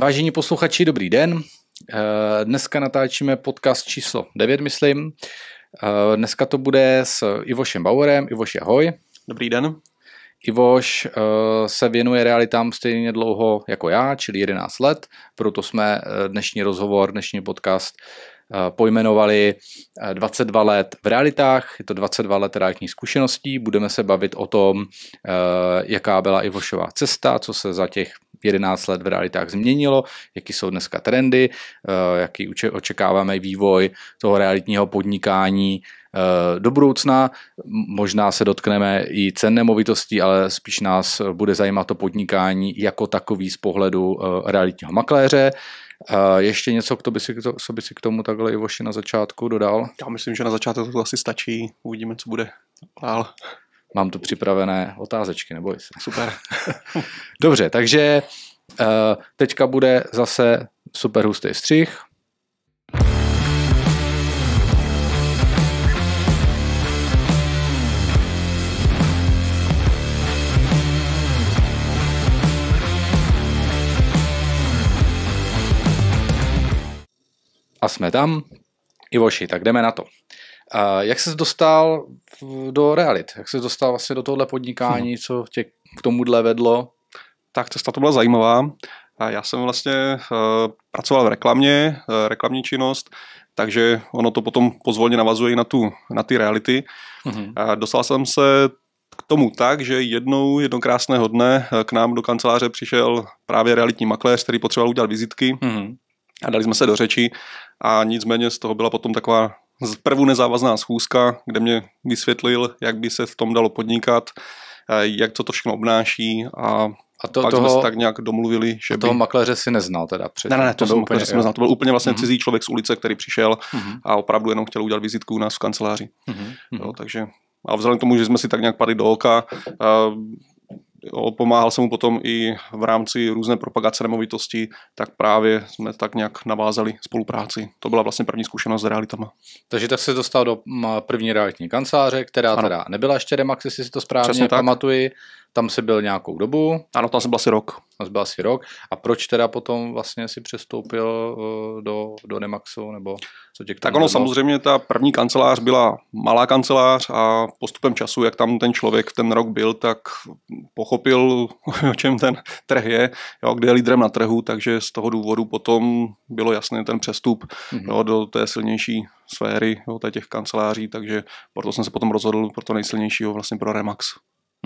Vážení posluchači, dobrý den. Eh, dneska natáčíme podcast číslo 9, myslím. Eh, dneska to bude s Ivošem Bauerem. Ivoš, ahoj. Dobrý den. Ivoš eh, se věnuje realitám stejně dlouho jako já, čili 11 let, proto jsme dnešní rozhovor, dnešní podcast pojmenovali 22 let v realitách, je to 22 let realitních zkušeností, budeme se bavit o tom, jaká byla Ivošová cesta, co se za těch 11 let v realitách změnilo, jaký jsou dneska trendy, eh, jaký očekáváme vývoj toho realitního podnikání eh, do budoucna. Možná se dotkneme i cen nemovitostí, ale spíš nás bude zajímat to podnikání jako takový z pohledu eh, realitního makléře. Ještě něco, kdo by si, co by si k tomu takhle Ivoši na začátku dodal? Já myslím, že na začátku to asi stačí. Uvidíme, co bude Ale... Mám tu připravené otázečky, neboj se. Super. Dobře, takže eh, teďka bude zase super hustý střih. A jsme tam. Ivoši, tak jdeme na to. A jak jsi dostal do realit? Jak jsi dostal vlastně do tohle podnikání, hmm. co tě k tomuhle vedlo? Tak cesta to byla zajímavá. Já jsem vlastně uh, pracoval v reklamě, uh, reklamní činnost, takže ono to potom pozvolně navazuje i na, tu, na ty reality. Mm-hmm. A dostal jsem se k tomu tak, že jednou, jedno krásného dne eh, k nám do kanceláře přišel právě realitní makléř, který potřeboval udělat vizitky mm-hmm. a dali jsme se do řeči a nicméně z toho byla potom taková Zprvu nezávazná schůzka, kde mě vysvětlil, jak by se v tom dalo podnikat, jak to to všechno obnáší a a to, pak toho, jsme se tak nějak domluvili, že by... toho makléře si neznal teda před. Ne, ne, ne to, to jsem úplně, neznal. To byl úplně vlastně uh-huh. cizí člověk z ulice, který přišel uh-huh. a opravdu jenom chtěl udělat vizitku u nás v kanceláři. Uh-huh. Jo, takže... A vzhledem k tomu, že jsme si tak nějak padli do oka, uh, Pomáhal jsem mu potom i v rámci různé propagace nemovitosti, tak právě jsme tak nějak navázali spolupráci. To byla vlastně první zkušenost s realitama. Takže tak se dostal do mm, první realitní kanceláře, která ano. teda nebyla ještě Remax, jestli si to správně Přesně tak. Tam se byl nějakou dobu. Ano, tam jsem byl asi rok. Tam byl asi rok. A proč teda potom vlastně si přestoupil eh, do, do Nemaxu? Nebo co tě tak ono bylo? samozřejmě, ta první kancelář byla malá kancelář a postupem času, jak tam ten člověk ten rok byl, tak pochopil, o čem ten trh je, jo, kde je lídrem na trhu, takže z toho důvodu potom bylo jasné ten přestup mm-hmm. jo, do té silnější sféry, jo, těch kanceláří, takže proto jsem se potom rozhodl pro to nejsilnějšího vlastně pro Remax.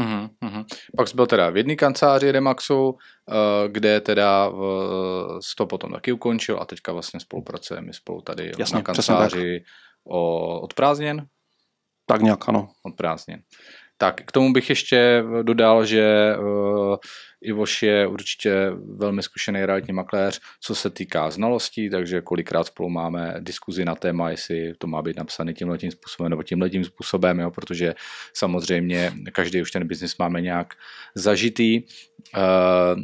Mhm, mhm. Pak jsi byl teda v jedné kanceláři Remaxu, eh, kde teda v, eh, to potom taky ukončil a teďka vlastně spolupracujeme spolu tady Jasně, na kanceláři o, od prázdnin. Tak nějak, ano. Od prázdnin. Tak, k tomu bych ještě eh, dodal, že uh, Ivoš je určitě velmi zkušený realitní makléř, co se týká znalostí, takže kolikrát spolu máme diskuzi na téma, jestli to má být napsané tímhle tím způsobem nebo tímhle tím způsobem, jo, protože samozřejmě každý už ten biznis máme nějak zažitý. Uh,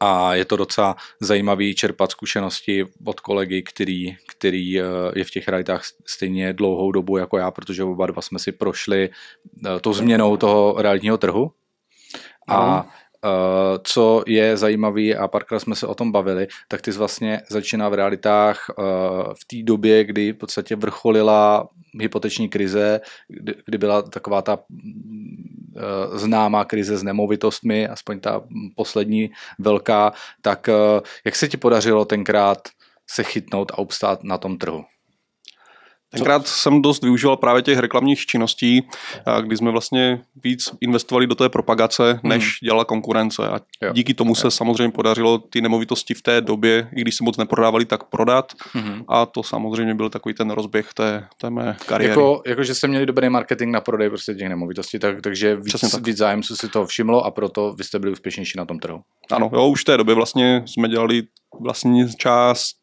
a je to docela zajímavý čerpat zkušenosti od kolegy, který, který eh, je v těch realitách stejně dlouhou dobu jako já, protože oba dva jsme si prošli eh, tou změnou toho realitního trhu a Eh, co je zajímavý a párkrát jsme se o tom bavili, tak ty jsi vlastně začíná v realitách eh, v té době, kdy v podstatě vrcholila hypoteční krize, kdy byla taková ta eh, známá krize s nemovitostmi, aspoň ta poslední velká, tak jak se ti podařilo tenkrát se chytnout a obstát na tom trhu? Tenkrát jsem dost využíval právě těch reklamních činností, kdy jsme vlastně víc investovali do té propagace, hmm. než hmm. dělala konkurence. A díky tomu jo. se samozřejmě podařilo ty nemovitosti v té době, i když se moc neprodávali, tak prodat. Hmm. A to samozřejmě byl takový ten rozběh té, té mé kariéry. Jako, jako, že jste měli dobrý marketing na prodej prostě těch nemovitostí, tak, takže víc, tak. víc zájemců si to všimlo a proto vy jste byli úspěšnější na tom trhu. Ano, jo, už v té době vlastně jsme dělali vlastně část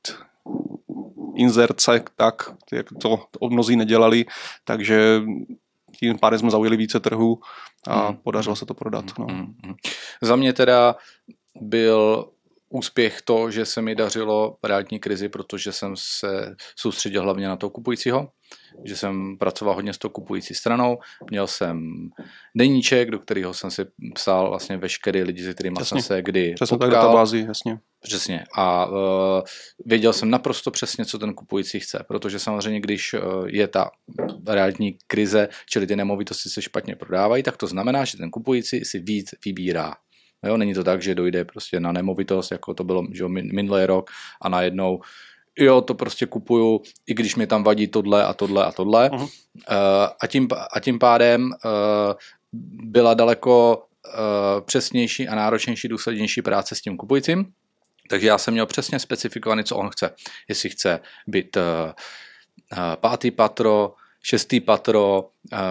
inzerce tak, jak to, to mnozí nedělali, takže tím pádem jsme zaujeli více trhu a mm. podařilo se to prodat. Hmm. No. Mm. Za mě teda byl úspěch to, že se mi dařilo realitní krizi, protože jsem se soustředil hlavně na toho kupujícího, že jsem pracoval hodně s tou kupující stranou, měl jsem deníček, do kterého jsem si psal vlastně veškeré lidi, se kterými jsem se kdy přesně potkal. databázi, jasně. Přesně. A uh, věděl jsem naprosto přesně, co ten kupující chce, protože samozřejmě, když uh, je ta realitní krize, čili ty nemovitosti se špatně prodávají, tak to znamená, že ten kupující si víc vybírá. Jo, není to tak, že dojde prostě na nemovitost, jako to bylo že minulý rok a najednou uh, jo, to prostě kupuju, i když mi tam vadí tohle a tohle a tohle. Uh-huh. Uh, a, tím, a tím pádem uh, byla daleko uh, přesnější a náročnější, důslednější práce s tím kupujícím. Takže já jsem měl přesně specifikovaný, co on chce. Jestli chce být uh, pátý patro, šestý patro,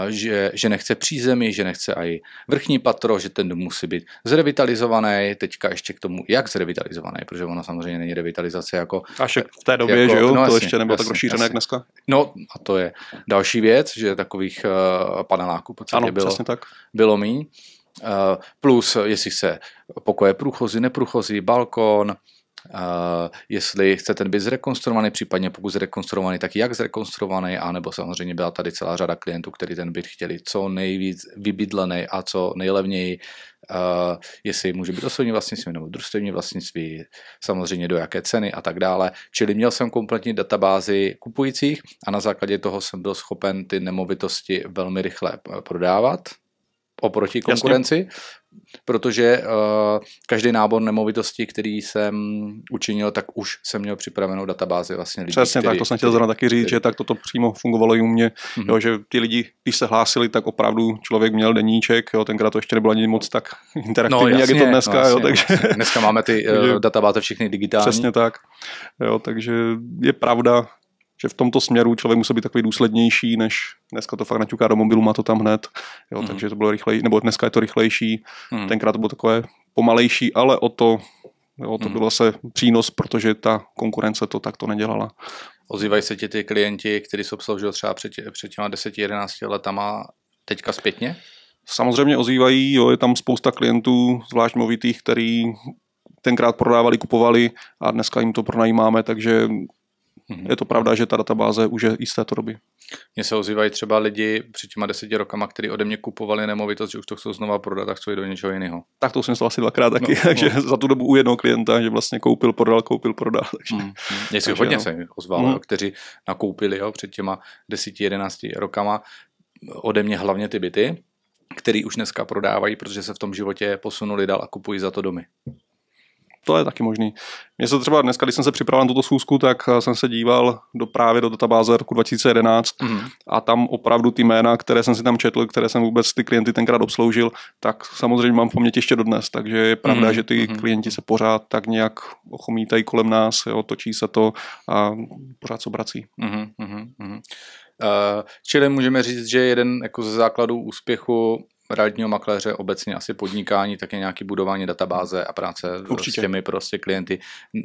že, že nechce přízemí, že nechce i vrchní patro, že ten dům musí být zrevitalizovaný, teďka ještě k tomu, jak zrevitalizovaný, protože ono samozřejmě není revitalizace jako... Až v té době, jako, že jo, no, to jasně, ještě nebylo jasně, tak rozšířené jak dneska. No a to je další věc, že takových uh, paneláků podstatě ano, bylo, tak. bylo méně. Uh, e, plus, jestli se pokoje průchozí, neprůchozí, balkon, jestli chce ten být zrekonstruovaný, případně pokud zrekonstruovaný, tak jak zrekonstruovaný, anebo samozřejmě byla tady celá řada klientů, kteří ten byt chtěli co nejvíc vybydlený a co nejlevněji, jestli může být osobní vlastnictví nebo družstevní vlastnictví, samozřejmě do jaké ceny a tak dále. Čili měl jsem kompletní databázi kupujících a na základě toho jsem byl schopen ty nemovitosti velmi rychle eh, prodávat oproti konkurenci, Jasně. protože uh, každý nábor nemovitostí, který jsem učinil, tak už jsem měl připravenou databázi vlastně lidí. Přesně, který, tak to jsem chtěl zrovna taky říct, který. že tak toto přímo fungovalo i u mě, mm-hmm. jo, že ty lidi, když se hlásili, tak opravdu člověk měl deníček, jo, tenkrát to ještě nebylo ani moc tak interaktivní, no, jasně, jak je to dneska. No, jasně, jo, takže... Dneska máme ty uh, databáze všechny digitální. Přesně tak, jo, takže je pravda, že v tomto směru člověk musel být takový důslednější, než dneska to fakt naťuká do mobilu, má to tam hned, jo, mm. takže to bylo rychlejší, nebo dneska je to rychlejší, mm. tenkrát to bylo takové pomalejší, ale o to, jo, to mm. bylo se přínos, protože ta konkurence to takto nedělala. Ozývají se ti ty klienti, kteří se obsloužil třeba před, tě, před těma 10-11 letama, teďka zpětně? Samozřejmě ozývají, jo, je tam spousta klientů, zvlášť movitých, který tenkrát prodávali, kupovali a dneska jim to pronajímáme, takže Mm-hmm. Je to pravda, že ta databáze už je i z této doby. Mně se ozývají třeba lidi před těma deseti rokama, kteří ode mě kupovali nemovitost, že už to chcou znova prodat a chcou jít do něčeho jiného. Tak to jsem to asi dvakrát taky, no, takže no. za tu dobu u jednoho klienta, že vlastně koupil, prodal, koupil, prodal. Takže, mm, hmm se hodně no. se ozvalo, mm. kteří nakoupili jo, před těma deseti, jedenácti rokama ode mě hlavně ty byty, který už dneska prodávají, protože se v tom životě posunuli dál a kupují za to domy. To je taky možný. Mně se třeba dneska, když jsem se připravil na tuto schůzku, tak eh, jsem se díval do právě do databáze roku 2011 mm a tam opravdu ty jména, které jsem si tam četl, které jsem vůbec ty klienty tenkrát obsloužil, tak samozřejmě mám v paměti ještě dodnes. Takže je pravda, mm že ty mm klienti se pořád tak nějak ochomítají kolem nás, jo, točí se to a pořád se obrací. mm Mm. mm Uh, čili můžeme říct, že jeden jako ze základů úspěchu realitního makléře, obecně asi podnikání, tak je nějaký budování databáze a práce Určitě. s těmi prostě klienty.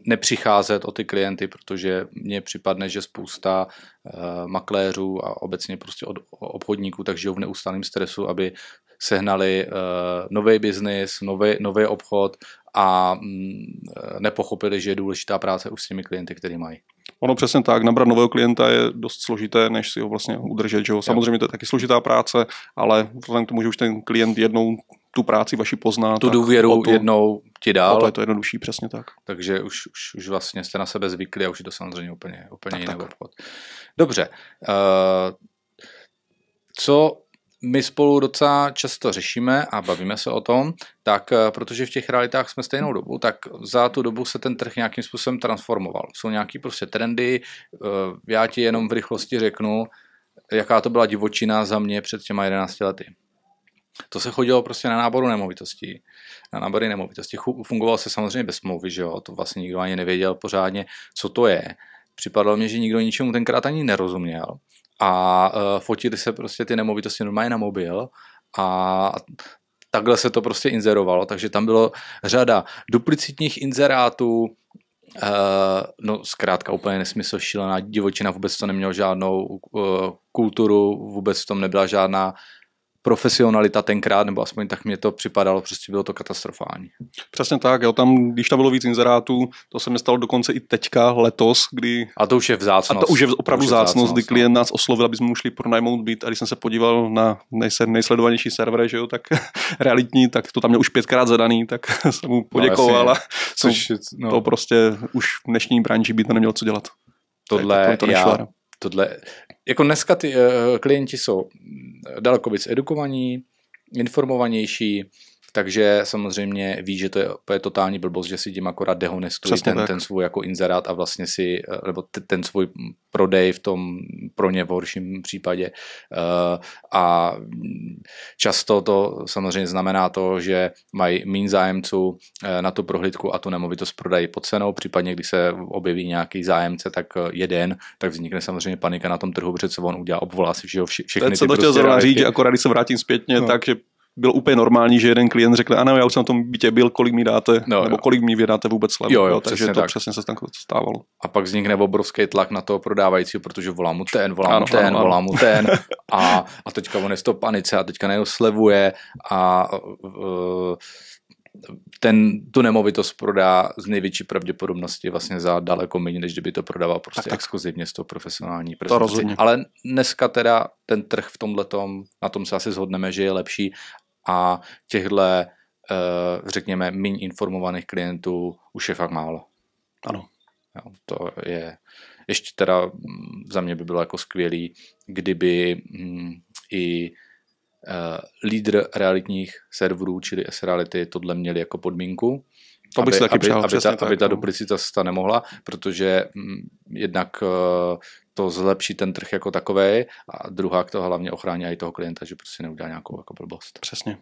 Nepřicházet o ty klienty, protože mně připadne, že spousta uh, makléřů a obecně prostě od, obchodníků tak žijou v neustálém stresu, aby sehnali uh, nový biznis, nový obchod a mm, eh, nepochopili, že je důležitá práce už s těmi klienty, který mají. Ono přesně tak, nabrat nového klienta je dost složité, než si ho vlastně udržet. Že jo? Samozřejmě to je taky složitá práce, ale vzhledem k tomu, že už ten klient jednou tu práci vaši pozná. Tu důvěru tu, jednou ti dá. to je to jednodušší, přesně tak. Takže už, už, už vlastně jste na sebe zvykli a už je to samozřejmě úplně, úplně tak, jiný tak. obchod. Dobře. Uh, co my spolu docela často řešíme a bavíme se o tom, tak eh, protože v těch realitách jsme stejnou dobu, tak za tu dobu se ten trh nějakým způsobem transformoval. Jsou nějaký prostě trendy, eh, já ti jenom v rychlosti řeknu, jaká to byla divočina za mě před těma 11 lety. To se chodilo prostě na náboru nemovitostí. Na nábory nemovitostí. Fungovalo se samozřejmě bez smlouvy, že jo? To vlastně nikdo ani nevěděl pořádně, co to je připadalo mi, že nikdo ničemu tenkrát ani nerozuměl a uh, eh, fotili se prostě ty nemovitosti normálně na mobil a takhle se to prostě inzerovalo, takže tam bylo řada duplicitních inzerátů, Uh, no zkrátka úplně nesmysl, šílená divočina, vůbec to nemělo žádnou uh, kulturu, vůbec v tom nebyla žádná profesionalita tenkrát, nebo aspoň tak mě to připadalo, prostě bylo to katastrofální. Přesně tak, jo, tam, když tam bylo víc inzerátů, to se mi stalo dokonce i teďka, letos, kdy... A to už je vzácnost. A to už je opravdu už je vzácnost, vzácnost, kdy no. klient nás oslovil, aby jsme mu šli pronajmout byt a když jsem se podíval na nejse, nejsledovanější server, že jo, tak realitní, tak to tam měl už pětkrát zadaný, tak jsem mu no, poděkoval no, což, no. to prostě už v dnešní branži být neměl co dělat. Tohle tak, to, to, to já tohle, jako dneska ty uh, klienti jsou mm, daleko víc edukovaní, informovanější, takže samozřejmě ví, že to je, to je totální blbost, že si tím akorát dehonestují ten, ten svůj jako inzerát a vlastně si, nebo ten svůj prodej v tom pro ně v horším případě. Eh, a často to samozřejmě znamená to, že mají méně zájemců eh, na tu prohlídku a tu nemovitost prodají pod cenou, případně když se objeví nějaký zájemce, tak eh, jeden, tak vznikne samozřejmě panika na tom trhu, protože se on udělá, obvolá si všechny Ten ty jsem to chtěl zrovna říct, že akorát když se vrátím zpětně, no. takže bylo úplně normální, že jeden klient řekl, ano, já už jsem na tom bytě byl, kolik mi dáte, no, nebo jo. kolik mi vydáte vůbec slevu. Jo, jo, takže to tak. přesně se tam stávalo. A pak vznikne obrovský tlak na toho prodávajícího, protože volá mu ten, volá mu ano, ten, ano, volá mu ten a, a teďka on je to panice a teďka nejenom slevuje a uh, ten, tu nemovitost prodá z největší pravděpodobnosti vlastně za daleko méně, než kdyby to prodával prostě tak, tak. exkluzivně z toho profesionální prezentace. To rozhodně. Ale dneska teda ten trh v tomhle na tom se asi zhodneme, že je lepší a těchto, eh, řekněme, méně informovaných klientů už je fakt málo. Ano. Jo, to je, ještě teda mm, za mě by bylo jako skvělý, kdyby mm, i uh, lídr realitních serverů, čili S-reality, tohle měli jako podmínku, to bych aby, si taky aby, přál, aby, ta, tak, aby ta no. duplicita nemohla, protože m, mm, jednak uh, to zlepší ten trh jako takový a druhá, to hlavně ochrání i toho klienta, že prostě neudělá nějakou jako blbost. Přesně.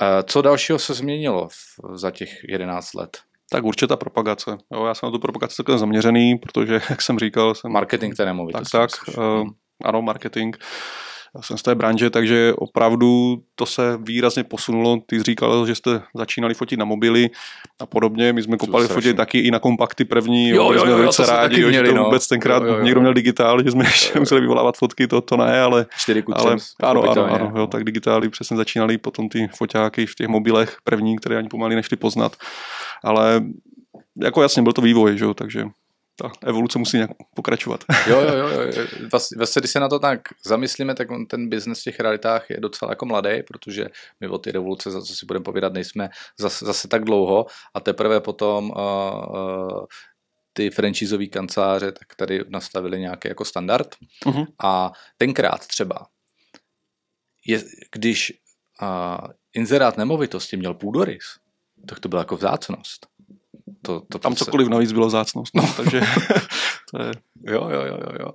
Eh, co dalšího se změnilo za těch 11 let? Tak určitě ta propagace. Jo, já jsem na tu propagaci celkem zaměřený, protože, jak jsem říkal, jsem... Marketing té nemovitosti. Tak, tak. Uh, ano, marketing. Uh, jsem z té branže, takže opravdu to se výrazně posunulo. Ty jsi říkal, že jste začínali fotit na mobily a podobně. My jsme kopali fotit taky i na kompakty první, jo, jo, jo jsme jo, velice to rádi, taky měli, že to no. tenkrát jo, jo, jo. někdo měl digitál, že jsme ještě museli vyvolávat fotky, to, to ne, ale... Čtyři ku ale, ano, ano, ano, jo, tak digitály přesně začínali potom ty foťáky v těch mobilech první, které ani pomalu nešli poznat. Ale jako jasně, byl to vývoj, že jo, takže ta evoluce musí nějak pokračovat. jo, jo, jo. Vlastně, když se na to tak zamyslíme, tak on, ten biznes v těch realitách je docela jako mladý, protože my o ty revoluce, za co si budeme povídat, nejsme zase, zase tak dlouho a teprve potom uh, uh, ty franchisový kanceláře tak tady nastavili nějaký jako standard uh-huh. a tenkrát třeba je, když uh, inzerát nemovitosti měl půdorys, tak to byla jako vzácnost to, to Tam přece... cokoliv navíc bylo zácnost, no, takže to je... Jo, jo, jo, jo.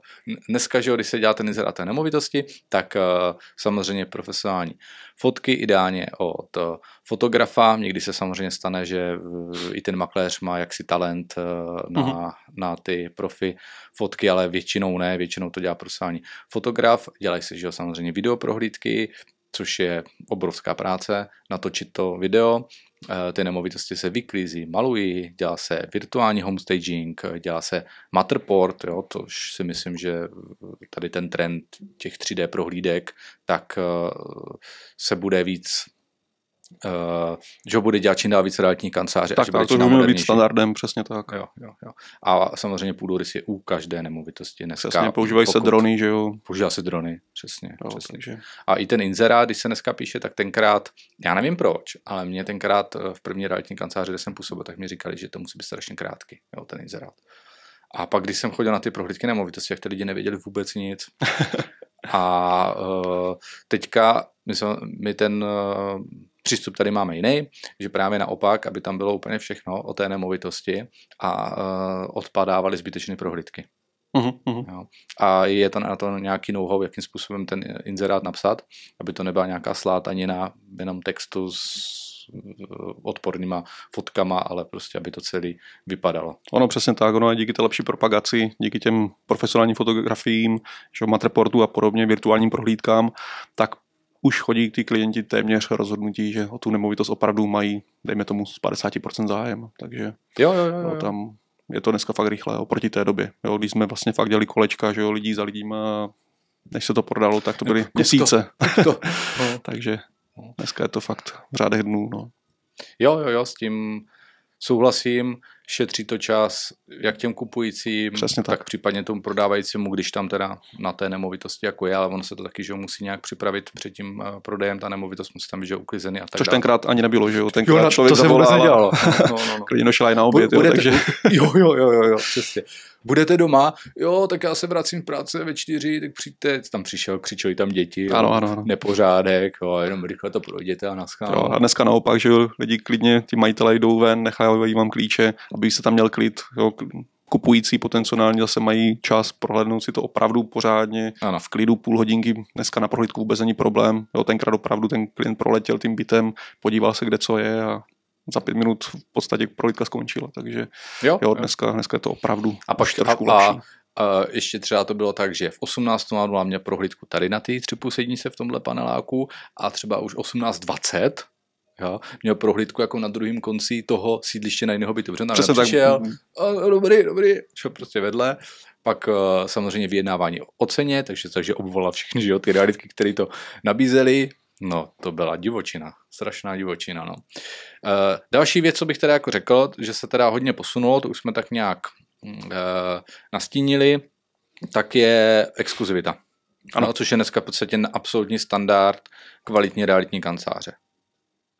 Dneska, že když se děláte inzeráte nemovitosti, tak uh, samozřejmě profesionální fotky, ideálně od eh, fotografa, někdy se samozřejmě stane, že uh, i ten makléř má jaksi talent uh, na, mm-hmm. na ty profi fotky, ale většinou ne, většinou to dělá profesionální fotograf, dělají se, že jo, samozřejmě videoprohlídky, což je obrovská práce, natočit to video, Eh, ty nemovitosti se vyklízí, malují, dělá se virtuální homestaging, eh, dělá se matterport, jo, tož si myslím, že eh, tady ten trend těch 3D prohlídek, tak se bude víc že ho bude dělat čím dál víc realitní kanceláře. Tak, tak to bude být standardem, přesně tak. Jo, jo, jo. A samozřejmě půdorys je u každé nemovitosti dneska. Přesně, používají pokud... se drony, že jo? Používá se drony, přesně. Jo, přesně. Takže... A i ten inzerát, když se dneska píše, tak tenkrát, já nevím proč, ale mě tenkrát eh, v první realitní kanceláři, kde jsem působil, tak mi říkali, že to musí být strašně krátký, jo, ten inzerát. A pak, když jsem chodil na ty prohlídky nemovitosti, jak ty lidi nevěděli vůbec nic. A uh, teďka my, jsme, my ten uh, Přístup tady máme jiný, že právě naopak, aby tam bylo úplně všechno o té nemovitosti a uh, odpadávaly zbytečné prohlídky. Uhum. Uhum. A je to na to nějaký know-how, jakým způsobem ten inzerát napsat, aby to nebyla nějaká slátanina jenom textu s e, odpornýma fotkama, ale prostě, aby to celý vypadalo. Ono přesně tak, ono je díky té lepší propagaci, díky těm profesionálním fotografiím, že matreportu a podobně, virtuálním prohlídkám, tak už chodí ty klienti téměř rozhodnutí, že o tu nemovitost opravdu mají, dejme tomu, z 50% zájem. Takže jo, jo, jo, no, jo. tam je to dneska fakt rychle oproti té době. Jo, když jsme vlastně fakt dělali kolečka, že jo, lidí za lidíma, než se to prodalo, tak to no, byly měsíce. To, to. No. Takže dneska je to fakt v řádech dnů. No. Jo, jo, jo, s tím souhlasím šetří to čas jak těm kupujícím, tak. tak případně tomu prodávajícímu, když tam teda na té nemovitosti jako je, ale ono se to taky, že musí nějak připravit před tím eh, prodejem, ta nemovitost musí tam být, že uklizený a tak Což dále. tenkrát ani nebylo, že jo, tenkrát jo, na, člověk to se vůbec nedělalo. No, no, no. Klíno šla na oběd, jo, takže... jo, jo, jo, jo, jo, přesně budete doma, jo, tak já se vracím v práce ve čtyři, tak přijďte, tam přišel, křičeli tam děti, ano, ano, ano. nepořádek, jo, jenom rychle to projděte a naschá. Jo, a dneska naopak, že lidi klidně, ty majitelé jdou ven, nechávají vám klíče, aby se tam měl klid, jo, kupující potenciálně zase mají čas prohlédnout si to opravdu pořádně. Ano. V klidu půl hodinky dneska na prohlídku vůbec není problém. Jo, tenkrát opravdu ten klient proletěl tím bytem, podíval se, kde co je a za pět minut v podstatě prolitka skončila, takže jo, jo dneska, jo. dneska je to opravdu a pak trošku a, lepší. Uh, ještě třeba to bylo tak, že v 18.00 mě prohlídku tady na té tři se v tomhle paneláku a třeba už 18.20 Jo, měl prohlídku jako na druhém konci toho sídliště na jiného bytu. Protože tam Přesně přišel, tak... Mhm. a, dobrý, dobrý, šel prostě vedle. Pak eh, samozřejmě vyjednávání o ceně, takže, takže obvolal všechny že jo, ty realitky, které to nabízely, No, to byla divočina, strašná divočina, no. E, další věc, co bych teda jako řekl, že se teda hodně posunulo, to už jsme tak nějak e, nastínili, tak je exkluzivita. Ano. No, což je dneska v podstatě absolutní standard kvalitní realitní kanceláře.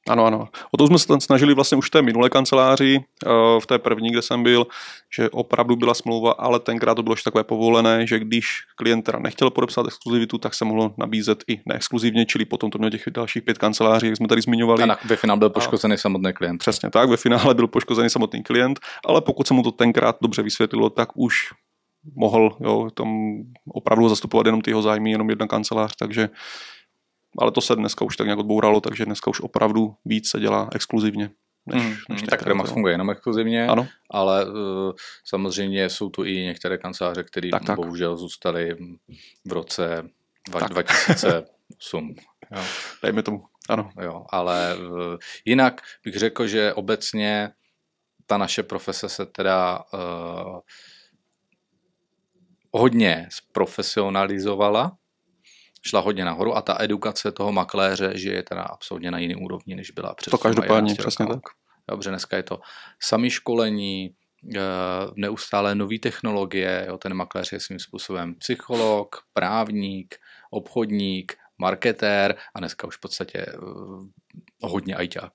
Ano, ano. O to jsme se snažili vlastně už v té minulé kanceláři, eh, v té první, kde jsem byl, že opravdu byla smlouva, ale tenkrát to bylo ještě takové povolené, že když klient teda nechtěl podepsat exkluzivitu, tak se mohlo nabízet i neexkluzivně, čili potom to mělo těch dalších pět kanceláří, jak jsme tady zmiňovali. A ve finále byl poškozený a, samotný klient. Přesně tak, ve finále byl poškozený samotný klient, ale pokud se mu to tenkrát dobře vysvětlilo, tak už mohl jo, tom opravdu zastupovat jenom ty jeho zájmy, jenom jedna kancelář, takže ale to se dneska už tak nějak odbouralo, takže dneska už opravdu víc se dělá exkluzivně. Než, hmm, než hmm, tak Remax funguje jenom exkluzivně, ano. ale uh, samozřejmě jsou tu i některé kanceláře, které bohužel zůstaly v roce tak. 2008. jo. Dejme tomu, ano. Jo, ale uh, jinak bych řekl, že obecně ta naše profese se teda uh, hodně zprofesionalizovala šla hodně nahoru a ta edukace toho makléře, že je teda absolutně na jiný úrovni, než byla před To každopádně, přesně tak. Dobře, dneska je to sami školení, eh, neustále nové technologie, jo, ten makléř je svým způsobem psycholog, právník, obchodník, marketér a dneska už v podstatě eh, hodně ajťák.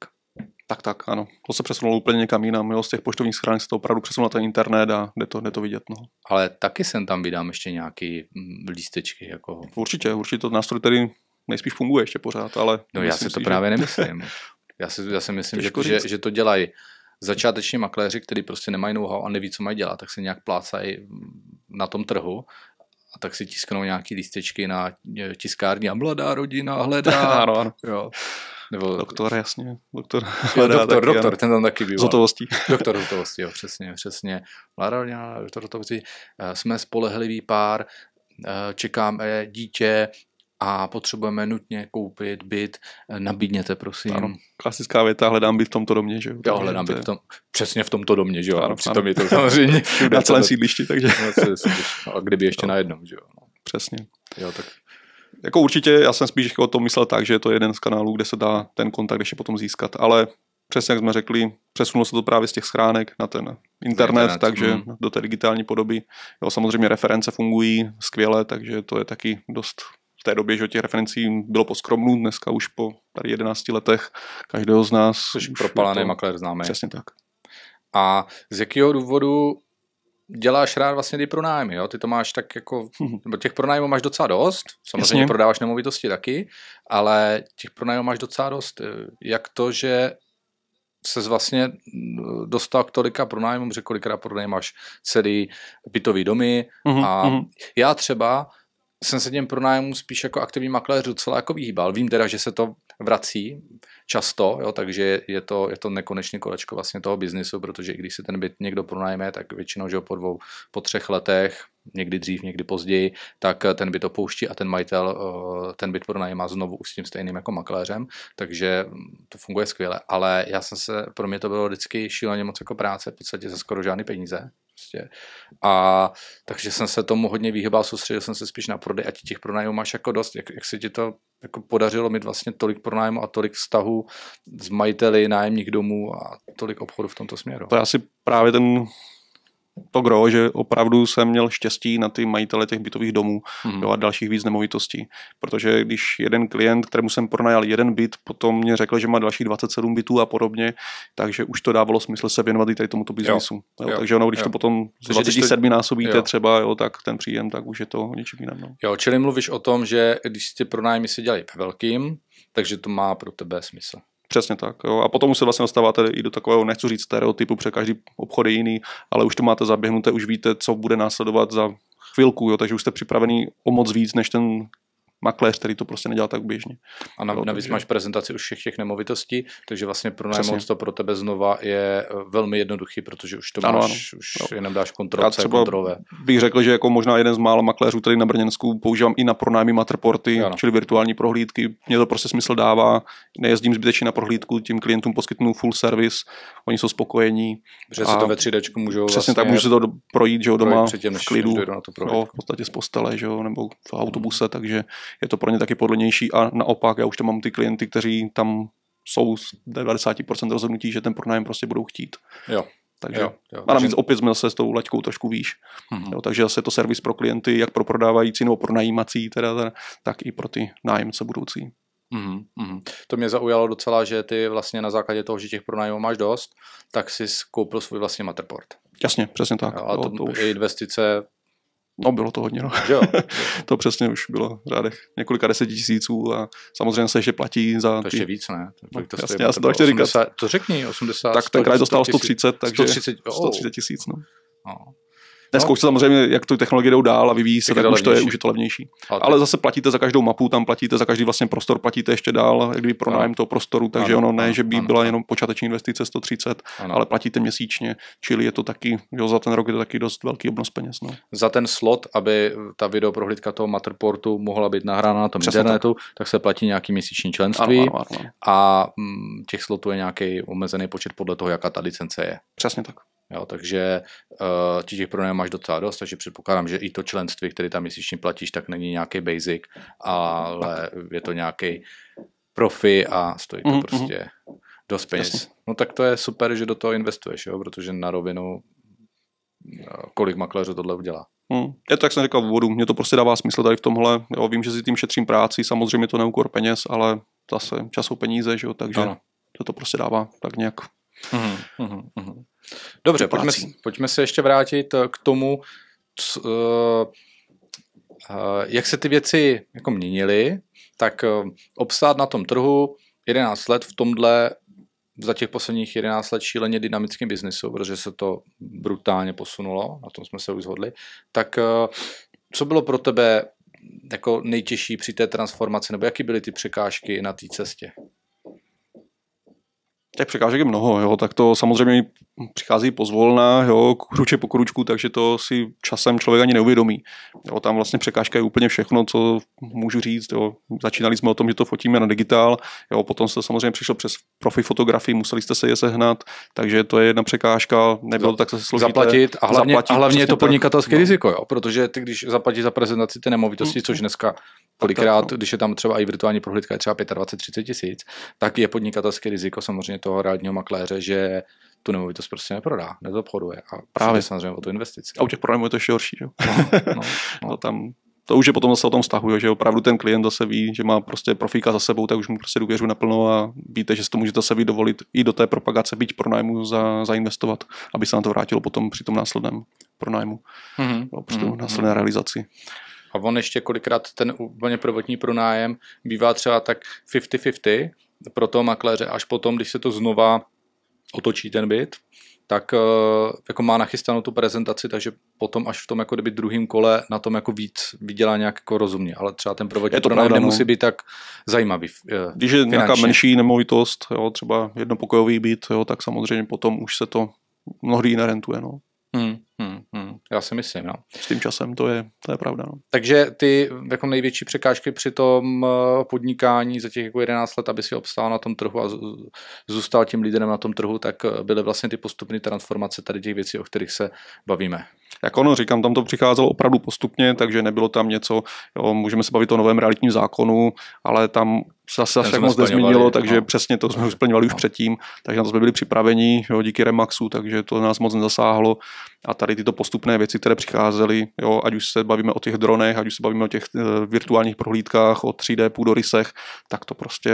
Tak, tak, ano. To se přesunulo úplně někam jinam. Jo. Z těch poštovních schránek se to opravdu přesunulo na ten internet a jde to, jde to vidět. No. Ale taky sem tam vydám ještě nějaký mm, lístečky. Jako... Určitě, určitě to nástroj, který nejspíš funguje ještě pořád, ale... No já si to si, právě že... nemyslím. Já si, já si myslím, že, že, že, to dělají začáteční makléři, kteří prostě nemají know-how a neví, co mají dělat, tak se nějak plácají mm, na tom trhu a tak si tisknou nějaký lístečky na eh, tiskárně a mladá rodina hledá. ano, ano. Jo. Nebo... Doktor, jasně. Doktor, jo, doktor, taky, doktor ten tam taky byl. Zotovostí. Doktor zotovostí, jo, přesně, přesně. Lara doktor zotovostí. Eh, jsme spolehlivý pár, eh, čekáme dítě, a potřebujeme nutně koupit byt, eh, nabídněte, prosím. Ano, klasická věta, hledám byt v tomto domě, že jo? Jo, hledám byt v tom, přesně v tomto domě, že jo? Ano, Přitom ano. je to samozřejmě. na celém sídlišti, takže. No, no, a kdyby ještě na jednom, že jo? No. Přesně. Jo, tak jako určitě, já jsem spíš o tom myslel tak, že je to jeden z kanálů, kde se dá ten kontakt ještě potom získat, ale přesně jak jsme řekli, přesunulo se to právě z těch schránek na ten internet, internet. takže mm. do té digitální podoby. Jo, samozřejmě reference fungují skvěle, takže to je taky dost v té době, že těch referencí bylo poskromnu, dneska už po tady 11 letech každého z nás. Což propalaný to... maklér známe. Přesně tak. A z jakého důvodu děláš rád vlastně ty pronájmy, jo? Ty to máš tak jako, nebo těch pronájmů máš docela dost, samozřejmě Jasně. prodáváš nemovitosti taky, ale těch pronájmů máš docela dost. Jak to, že se vlastně dostal k tolika pronájmům, že kolikrát pronajímáš celý bytový domy uhum. a uhum. já třeba jsem se těm pronájmům spíš jako aktivní makléř docela jako vyhýbal. Vím teda, že se to vrací často, jo, takže je to, je to nekonečný kolečko vlastně toho biznisu, protože i když si ten byt někdo pronajme, tak většinou že po dvou, po třech letech, někdy dřív, někdy později, tak ten byt opouští a ten majitel eh, ten byt pronajímá znovu s tím stejným jako makléřem, takže mm, to funguje skvěle, ale já jsem se, pro mě to bylo vždycky šíleně moc jako práce, v podstatě za skoro žádný peníze, Prostě. A takže jsem se tomu hodně vyhýbal, soustředil jsem se spíš na prodej a těch pronájmů máš jako dost. Jak, jak se ti to jako podařilo mít vlastně tolik pronájmu a tolik vztahu s majiteli nájemních domů a tolik obchodu v tomto směru? To je asi právě ten to gro, že opravdu jsem měl štěstí na ty majitele těch bytových domů mm. jo, a dalších víc nemovitostí. Protože když jeden klient, kterému jsem pronajal jeden byt, potom mě řekl, že má další 27 bytů a podobně, takže už to dávalo smysl se věnovat i tady tomuto biznisu. Jo. Jo, jo. Takže ono, když jo. to potom z 27 násobíte jo. třeba, jo, tak ten příjem, tak už je to něčím jiným. No. Jo, čili mluvíš o tom, že když ty pronájmy si dělají ve velkým, takže to má pro tebe smysl. Přesně tak. Jo. A potom už se vlastně dostáváte i do takového, nechci říct stereotypu, protože každý obchod je jiný, ale už to máte zaběhnuté, už víte, co bude následovat za chvilku, jo, takže už jste připravený o moc víc, než ten makléř, který to prostě nedělá tak běžně. A na, jo, navíc takže... máš prezentaci už všech těch nemovitostí, takže vlastně pronajmout to pro tebe znova je eh, velmi jednoduchý, protože už to ano, máš, ano. už jo. jenom dáš kontrol, C, kontrolové. Bych řekl, že jako možná jeden z mála makléřů tady na Brněnsku používám i na pronájmy matrporty, ano. čili virtuální prohlídky. Mně to prostě smysl dává, nejezdím zbytečně na prohlídku, tím klientům poskytnu full service, oni jsou spokojení. Že si to ve 3 můžou Přesně vlastně tak, můžu si to projít, že jo, doma předtím, v klidu, na to jo, v podstatě z postele, že jo, nebo v autobuse, hmm. takže je to pro ně taky podlenější a naopak já už tam mám ty klienty, kteří tam jsou z 90% rozhodnutí, že ten pronájem prostě budou chtít. Jo. Takže, jo, jo, a navíc takže... opět jsme se s tou laťkou trošku výš. Mm-hmm. Jo, takže zase je to servis pro klienty, jak pro prodávající nebo pro najímací, teda, tak i pro ty nájemce budoucí. Mm-hmm. To mě zaujalo docela, že ty vlastně na základě toho, že těch pronájmů máš dost, tak si koupil svůj vlastní Matterport. Jasně, přesně tak. Jo, a to, to už... investice No bylo to hodně, no. Jo. to přesně už bylo v řádech několika deset tisíců a samozřejmě se ještě platí za... To ty... ještě víc, ne? To, no, to jasně, já to chtěl říkat. To řekni, 80, Tak ten kraj dostal 130, 000, takže 130 tisíc, oh. 130 tisíc, no. no. Dneska no. samozřejmě, jak tu technologie jdou dál a vyvíjí se, tak, tak už to, je, už je to levnější. Ale, ale zase platíte za každou mapu, tam platíte za každý vlastně prostor, platíte ještě dál, jak kdyby nájem toho prostoru, takže ano, ono ne, že by ano. byla jenom počáteční investice 130, ano. ale platíte měsíčně, čili je to taky, jo, za ten rok je to taky dost velký obnos peněz. No. Za ten slot, aby ta video prohlídka toho Matterportu mohla být nahrána na tom Přesně internetu, tak. tak se platí nějaký měsíční členství ano, ano, ano. a mm, těch slotů je nějaký omezený počet podle toho, jaká ta licence je. Přesně tak. Jo, takže uh, ti těch pronájmů máš docela dost, takže předpokládám, že i to členství, které tam měsíčně platíš, tak není nějaký basic, ale je to nějaký profi a stojí to mm-hmm. prostě mhm. dost peněz. Jasně. No tak to je super, že do toho investuješ, jo? protože na rovinu eh, kolik makléřů tohle udělá. Hmm. Je to, jak jsem říkal v úvodu, mě to prostě dává smysl tady v tomhle. Jo, vím, že si tím šetřím práci, samozřejmě to neukor peněz, ale zase časou peníze, že jo, takže ano. to to prostě dává tak nějak Mm-hmm, mm-hmm, mm-hmm. Dobře, pojďme, pojďme se ještě vrátit eh, k tomu, uh, uh, jak se ty věci jako měnily, tak uh, obstát na tom trhu 11 let v tomhle za těch posledních 11 let šíleně dynamickým biznisu, protože se to brutálně posunulo, na tom jsme se už zhodli, tak co bylo pro tebe jako nejtěžší při té transformaci, nebo jaký byly ty překážky na té cestě? Těch překážek je mnoho, jo, tak to samozřejmě přichází pozvolna, jo, kruče po kručku, takže to si časem člověk ani neuvědomí. Jo, tam vlastně překážka je úplně všechno, co můžu říct. Jo. Začínali jsme o tom, že to fotíme na digitál, jo, potom se samozřejmě přišlo přes profi fotografii, museli jste se je sehnat, takže to je jedna překážka, nebylo to tak se složité. Zaplatit a hlavně, zaplatit, a hlavně je to podnikatelské no. riziko, jo, protože ty, když zaplatíš za prezentaci ty nemovitosti, mm, což mm. dneska kolikrát, no. když je tam třeba i virtuální prohlídka je třeba 25-30 tisíc, tak je podnikatelské riziko samozřejmě toho rádního makléře, že tu nemovitost prostě neprodá, nezobchoduje. A právě samozřejmě o tu investici. A u těch programů je to ještě horší, jo? No, no, no. to tam to už je potom zase o tom vztahu, že opravdu ten klient zase ví, že má prostě profíka za sebou, tak už mu prostě důvěřu naplno a víte, že si to můžete se dovolit i do té propagace, být pronájmu za, zainvestovat, aby se na to vrátilo potom při tom následném pronájmu, mm-hmm. No, při tom mm-hmm. následné mhm. realizaci. A on ještě kolikrát ten úplně prvotní pronájem bývá třeba tak 50-50 pro toho makléře, až potom, když se to znova otočí ten byt, tak eh, jako má nachystanou tu prezentaci, takže potom až v tom jako kdyby druhým kole na tom jako víc vydělá nějak jako rozumně, ale třeba ten provodní to pravda, nemusí no. být tak zajímavý. Eh, Když je finančně. nějaká menší nemovitost, jo, třeba jednopokojový byt, jo, tak samozřejmě potom už se to mnohdy narentuje, No. Hmm. Hmm, hmm, já si myslím, no. S tím časem to je, to je pravda, no. Takže ty jako největší překážky při tom eh, podnikání za těch jako 11 let, aby si obstál na tom trhu a zůstal tím lídrem na tom trhu, tak eh, byly vlastně ty postupné transformace tady těch věcí, o kterých se bavíme. Jak ono říkám, tam to přicházelo opravdu postupně, takže nebylo tam něco, jo, můžeme se bavit o novém realitním zákonu, ale tam zase tak moc nezměnilo, takže no. přesně to jsme už splňovali no. už předtím, takže na to jsme byli připraveni jo, díky Remaxu, takže to nás moc nezasáhlo a tady tyto postupné věci, které přicházely, jo, ať už se bavíme o těch dronech, ať už se bavíme o těch eh, virtuálních prohlídkách, o 3D půdorysech, tak to prostě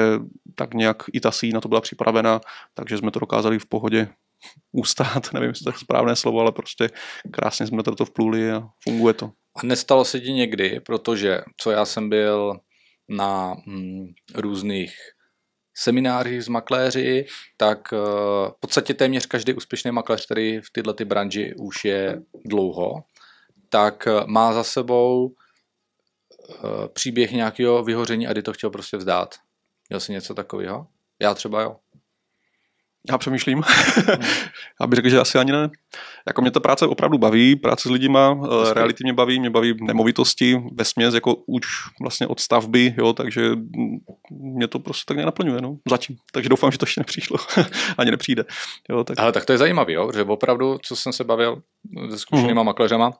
tak nějak i ta na to byla připravena, takže jsme to dokázali v pohodě ustát, nevím, jestli to je správné slovo, ale prostě krásně jsme to vpluli a funguje to. A nestalo se ti někdy, protože co já jsem byl na mm, různých semináři s makléři, tak eh, v podstatě téměř každý úspěšný makléř, který v tyhle ty branži už je dlouho, tak eh, má za sebou eh, příběh nějakého vyhoření a kdy to chtěl prostě vzdát. Měl jsi něco takového? Já třeba jo. Já přemýšlím. Hmm. Já bych řekl, že asi ani ne. Jako mě ta práce opravdu baví, práce s lidima, eh, Jasně. reality mě baví, mě baví nemovitosti, vesměs jako už vlastně od stavby, jo, takže mm, mě to prostě tak nenaplňuje, no, zatím. Takže doufám, že to ještě nepřišlo, ani nepřijde. Jo, tak. Ale tak to je zajímavé, jo, že opravdu, co jsem se bavil se zkušenýma uh-huh. makléřema,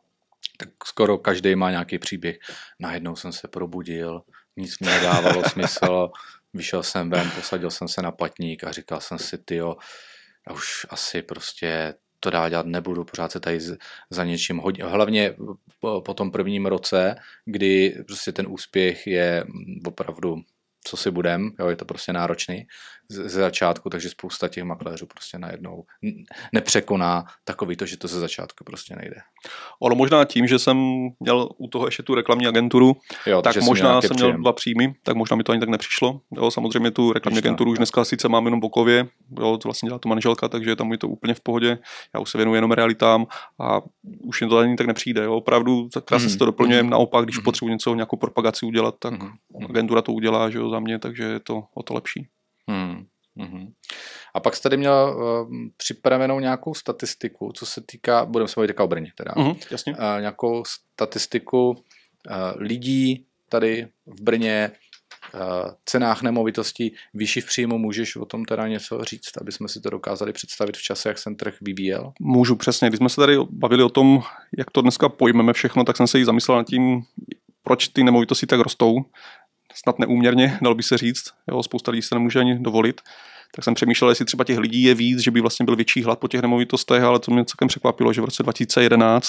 tak skoro každý má nějaký příběh. Najednou jsem se probudil, nic mi nedávalo smysl, vyšel jsem ven, posadil jsem se na patník a říkal jsem si, ty jo, už asi prostě to dál dělat nebudu, pořád se tady za něčím hodně. Hlavně po tom prvním roce, kdy prostě ten úspěch je mm, opravdu co si budem, jo, je to prostě náročný, ze začátku, takže spousta těch makléřů prostě najednou nepřekoná takový to, že to ze začátku prostě nejde. Ono možná tím, že jsem měl u toho ještě tu reklamní agenturu, jo, tak možná měl jsem měl příjem. dva příjmy, tak možná mi to ani tak nepřišlo. Jo, samozřejmě tu reklamní Ještě, agenturu už dneska sice mám jenom bokově, jo, to vlastně dělá tu manželka, takže tam je to úplně v pohodě. Já už se věnuji jenom realitám a už mi to ani tak nepřijde. Jo. Opravdu krásně mm. se mhm. to doplňujeme. Mhm. Naopak, když mm. potřebuji něco, nějakou propagaci udělat, tak mm. agentura to udělá že jo, za mě, takže je to o to lepší. Hmm. Uhum. A pak jste tady měl uh, připravenou nějakou statistiku, co se týká, budeme se bavit o Brně teda, uhum, jasně. Uh, nějakou statistiku uh, lidí tady v Brně, uh, cenách nemovitostí, vyšší v příjmu, můžeš o tom teda něco říct, aby jsme si to dokázali představit v čase, jak jsem trh vyvíjel? Můžu, přesně. Když jsme se tady bavili o tom, jak to dneska pojmeme všechno, tak jsem se jí zamyslel nad tím, proč ty nemovitosti tak rostou snad neúměrně, dal by se říct, jo, spousta lidí se nemůže ani dovolit, tak jsem přemýšlel, jestli třeba těch lidí je víc, že by vlastně byl větší hlad po těch nemovitostech, ale to mě celkem překvapilo, že v roce 2011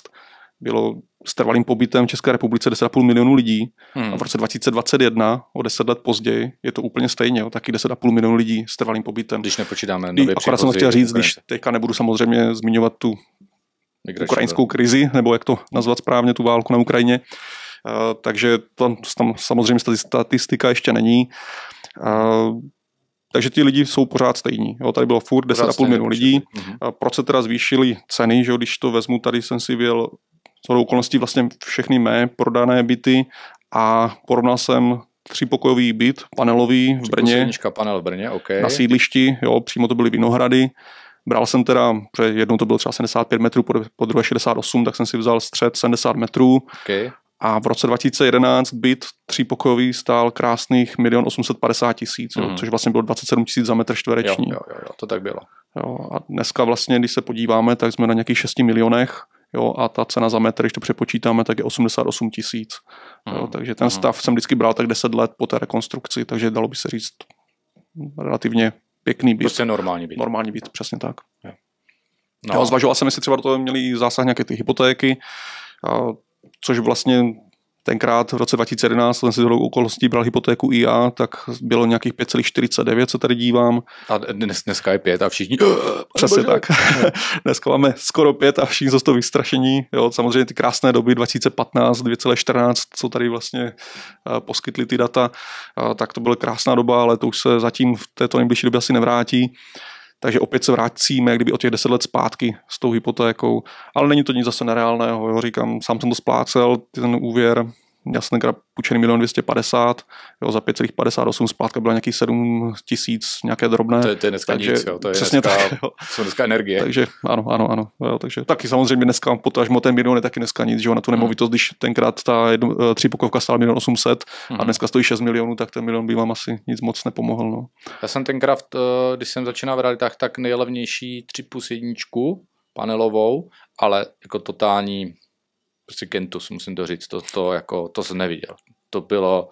bylo s trvalým pobytem v České republice 10,5 milionů lidí hmm. a v roce 2021, o 10 let později, je to úplně stejně, jo, taky 10,5 milionů lidí s trvalým pobytem. Když nepočítáme nově Akorát přípozy, jsem chtěl říct, když teďka nebudu samozřejmě zmiňovat tu ukrajinskou krizi, nebo jak to nazvat správně, tu válku na Ukrajině, Eh, takže tam, tam samozřejmě statistika ještě není. Eh, takže ti lidi jsou pořád stejní. Jo, tady bylo furt 10,5 milionu lidí. Mm-hmm. Proč se teda zvýšily ceny, že když to vezmu, tady jsem si vyjel z okolností vlastně všechny mé prodané byty a porovnal jsem třípokojový byt, panelový v Brně. panel v Brně, okay. Na sídlišti, jo, přímo to byly Vinohrady. Bral jsem teda, že jednou to bylo třeba 75 metrů, po druhé 68, tak jsem si vzal střed 70 metrů. Okay. A v roce 2011 byt třípokojový stál krásných 1 850 tisíc, mm. což vlastně bylo 27 tisíc za metr čtvereční. Jo, jo, jo, to tak bylo. Jo, a dneska vlastně, když se podíváme, tak jsme na nějakých 6 milionech jo, a ta cena za metr, když to přepočítáme, tak je 88 tisíc. Mm. Takže ten mhm. stav mm. jsem vždycky bral tak 10 let po té rekonstrukci, takže dalo by se říct relativně pěkný byt. Prostě normální byt. Normální byt, přesně tak. Jo. No. Jo, zvažoval jsem, jestli třeba do toho měli zásah nějaké ty hypotéky, a což vlastně tenkrát v roce 2011 jsem si do okolností bral hypotéku i já, tak bylo nějakých 5,49, co tady dívám. A dnes, dneska je 5 a všichni... Přesně tak. dneska máme skoro 5 a všichni z toho vystrašení. Jo, samozřejmě ty krásné doby 2015, 2,14, co tady vlastně eh, poskytly ty data, eh, tak to byla krásná doba, ale to už se zatím v této nejbližší době asi nevrátí takže opět se vrátíme kdyby o těch deset let zpátky s tou hypotékou, ale není to nic zase nereálného, jo, říkám, sám jsem to splácel, ten úvěr, já jsem tenkrát půjčený milion 250, jo, za 5,58 zpátka byla nějakých 7 tisíc, nějaké drobné. To je, to je dneska takže, nic, jo, to je přesně dneska, tak, jo. jsou dneska energie. Takže ano, ano, ano. Jo, takže taky samozřejmě dneska, potažmo ten milion je taky dneska nic, že jo, na tu hmm. nemovitost, když tenkrát ta jedno, eh, tři pokovka stála milion 800 mm. a hmm. dneska stojí 6 milionů, tak ten milion by vám asi nic moc nepomohl. No. Já jsem tenkrát, eh, když jsem začínal v realitách, tak nejlevnější 3 plus jedničku panelovou, ale jako totální prostě Gentus, musím to říct, to, to, jako, to jsem neviděl. To bylo,